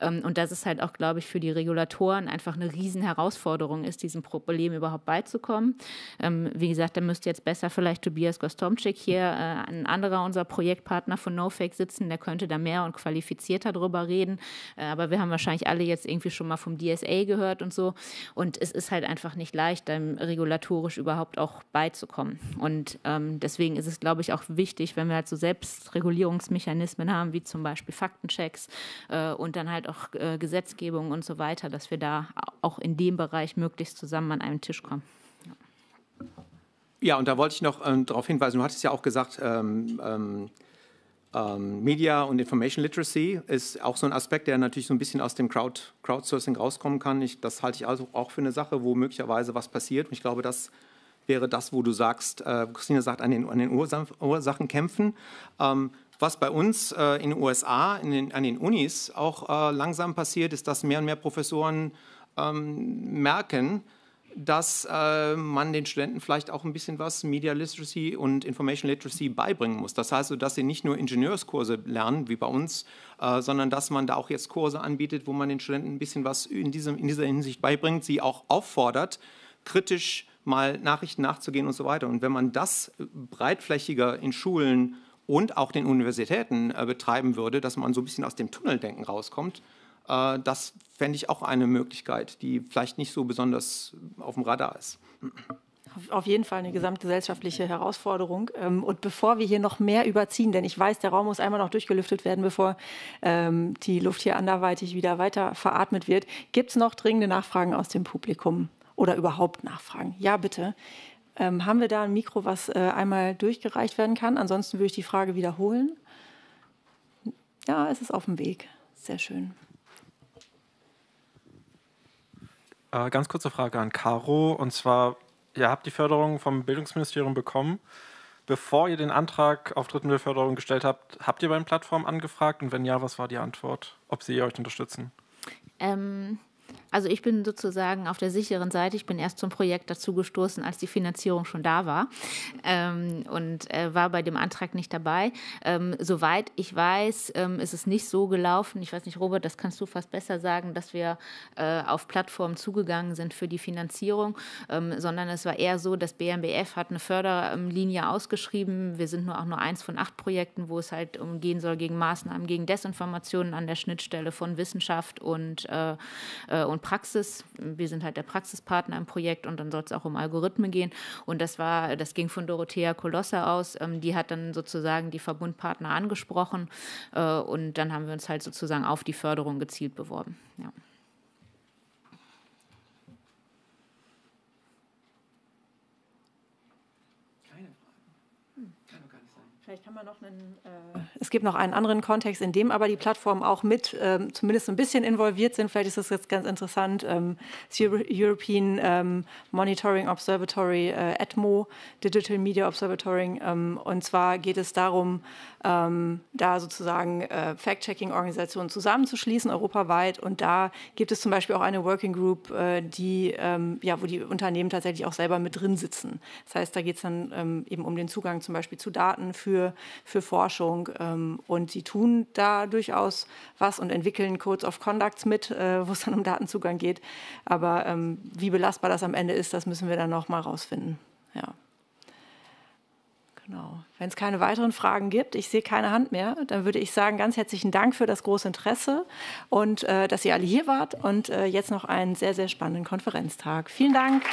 Ähm, und dass es halt auch, glaube ich, für die Regulatoren einfach eine riesen Herausforderung ist, diesem Problem überhaupt beizukommen. Ähm, wie gesagt, da müsste jetzt besser vielleicht Tobias Gostomczyk hier, äh, ein anderer unserer Projektpartner von NoFake, sitzen. Der könnte da mehr und qualifizierter drüber reden. Äh, aber wir haben wahrscheinlich alle jetzt irgendwie schon mal vom DSA gehört und so. Und es ist halt einfach nicht leicht, dem regulatorisch überhaupt auch beizukommen. Und ähm, deswegen ist es, glaube ich, auch wichtig, wenn wir halt so Selbstregulierungsmechanismen haben, wie zum Beispiel Faktencheck Kodex äh, und dann halt auch äh, Gesetzgebung und so weiter, dass wir da auch in dem Bereich möglichst zusammen an einem Tisch kommen. Ja, ja und da wollte ich noch ähm, darauf hinweisen, du hattest ja auch gesagt, ähm, ähm, ähm Media und Information Literacy ist auch so ein Aspekt, der natürlich so ein bisschen aus dem Crowd, Crowdsourcing rauskommen kann. Ich, das halte ich also auch für eine Sache, wo möglicherweise was passiert. Und ich glaube, das wäre das, wo du sagst, äh, Christina sagt, an den, an den Ursachen kämpfen. Ähm, was bei uns äh, in den USA in den, an den Unis auch äh, langsam passiert, ist, dass mehr und mehr Professoren ähm, merken, dass äh, man den Studenten vielleicht auch ein bisschen was Media Literacy und Information Literacy beibringen muss. Das heißt, dass sie nicht nur Ingenieurskurse lernen, wie bei uns, äh, sondern dass man da auch jetzt Kurse anbietet, wo man den Studenten ein bisschen was in, diesem, in dieser Hinsicht beibringt, sie auch auffordert, kritisch mal Nachrichten nachzugehen und so weiter. Und wenn man das breitflächiger in Schulen und auch den Universitäten äh, betreiben würde, dass man so ein bisschen aus dem Tunneldenken rauskommt. Äh, das fände ich auch eine Möglichkeit, die vielleicht nicht so besonders äh, auf dem Radar ist. Auf jeden Fall eine gesamtgesellschaftliche Herausforderung. Ähm, und bevor wir hier noch mehr überziehen, denn ich weiß, der Raum muss einmal noch durchgelüftet werden, bevor ähm, die Luft hier anderweitig wieder weiter veratmet wird, gibt es noch dringende Nachfragen aus dem Publikum oder überhaupt Nachfragen? Ja, bitte. Ähm, haben wir da ein Mikro, was äh, einmal durchgereicht werden kann? Ansonsten würde ich die Frage wiederholen. Ja, es ist auf dem Weg. Sehr schön. Äh, ganz kurze Frage an Caro. Und zwar, ihr habt die Förderung vom Bildungsministerium bekommen. Bevor ihr den Antrag auf Drittmittelförderung gestellt habt, habt ihr bei den Plattformen angefragt? Und wenn ja, was war die Antwort? Ob sie euch unterstützen? Ähm, also ich bin sozusagen auf der sicheren Seite. Ich bin erst zum Projekt dazu gestoßen, als die Finanzierung schon da war ähm, und äh, war bei dem Antrag nicht dabei. Ähm, soweit ich weiß, ähm, ist es nicht so gelaufen. Ich weiß nicht, Robert, das kannst du fast besser sagen, dass wir äh, auf Plattformen zugegangen sind für die Finanzierung, ähm, sondern es war eher so, dass BMBF hat eine Förderlinie ausgeschrieben. Wir sind nur auch nur eins von acht Projekten, wo es halt umgehen soll gegen Maßnahmen gegen Desinformationen an der Schnittstelle von Wissenschaft und, äh, äh und Praxis. Wir sind halt der Praxispartner im Projekt und dann soll es auch um Algorithmen gehen. Und das war, das ging von Dorothea Kolosse aus. Ähm, die hat dann sozusagen die Verbundpartner angesprochen äh, und dann haben wir uns halt sozusagen auf die Förderung gezielt beworben. Ja. vielleicht haben wir noch einen. Äh es gibt noch einen anderen Kontext, in dem aber die Plattformen auch mit ähm, zumindest ein bisschen involviert sind. Vielleicht ist das jetzt ganz interessant. Ähm, das European ähm, Monitoring Observatory, äh, ETMO, Digital Media Observatory. Ähm, und zwar geht es darum, ähm, da sozusagen äh, Fact-Checking-Organisationen zusammenzuschließen, europaweit. Und da gibt es zum Beispiel auch eine Working Group, äh, die, ähm, ja, wo die Unternehmen tatsächlich auch selber mit drin sitzen. Das heißt, da geht es dann eben um den Zugang zum Beispiel zu Daten für für, Forschung. Ähm, und sie tun da durchaus was und entwickeln Codes of Conducts mit, äh, wo es dann um Datenzugang geht. Aber ähm, wie belastbar das am Ende ist, das müssen wir dann nochmal rausfinden. Ja. Genau. Wenn es keine weiteren Fragen gibt, ich sehe keine Hand mehr, dann würde ich sagen, ganz herzlichen Dank für das große Interesse und äh, dass ihr alle hier wart und äh, jetzt noch einen sehr, sehr spannenden Konferenztag. Vielen Dank.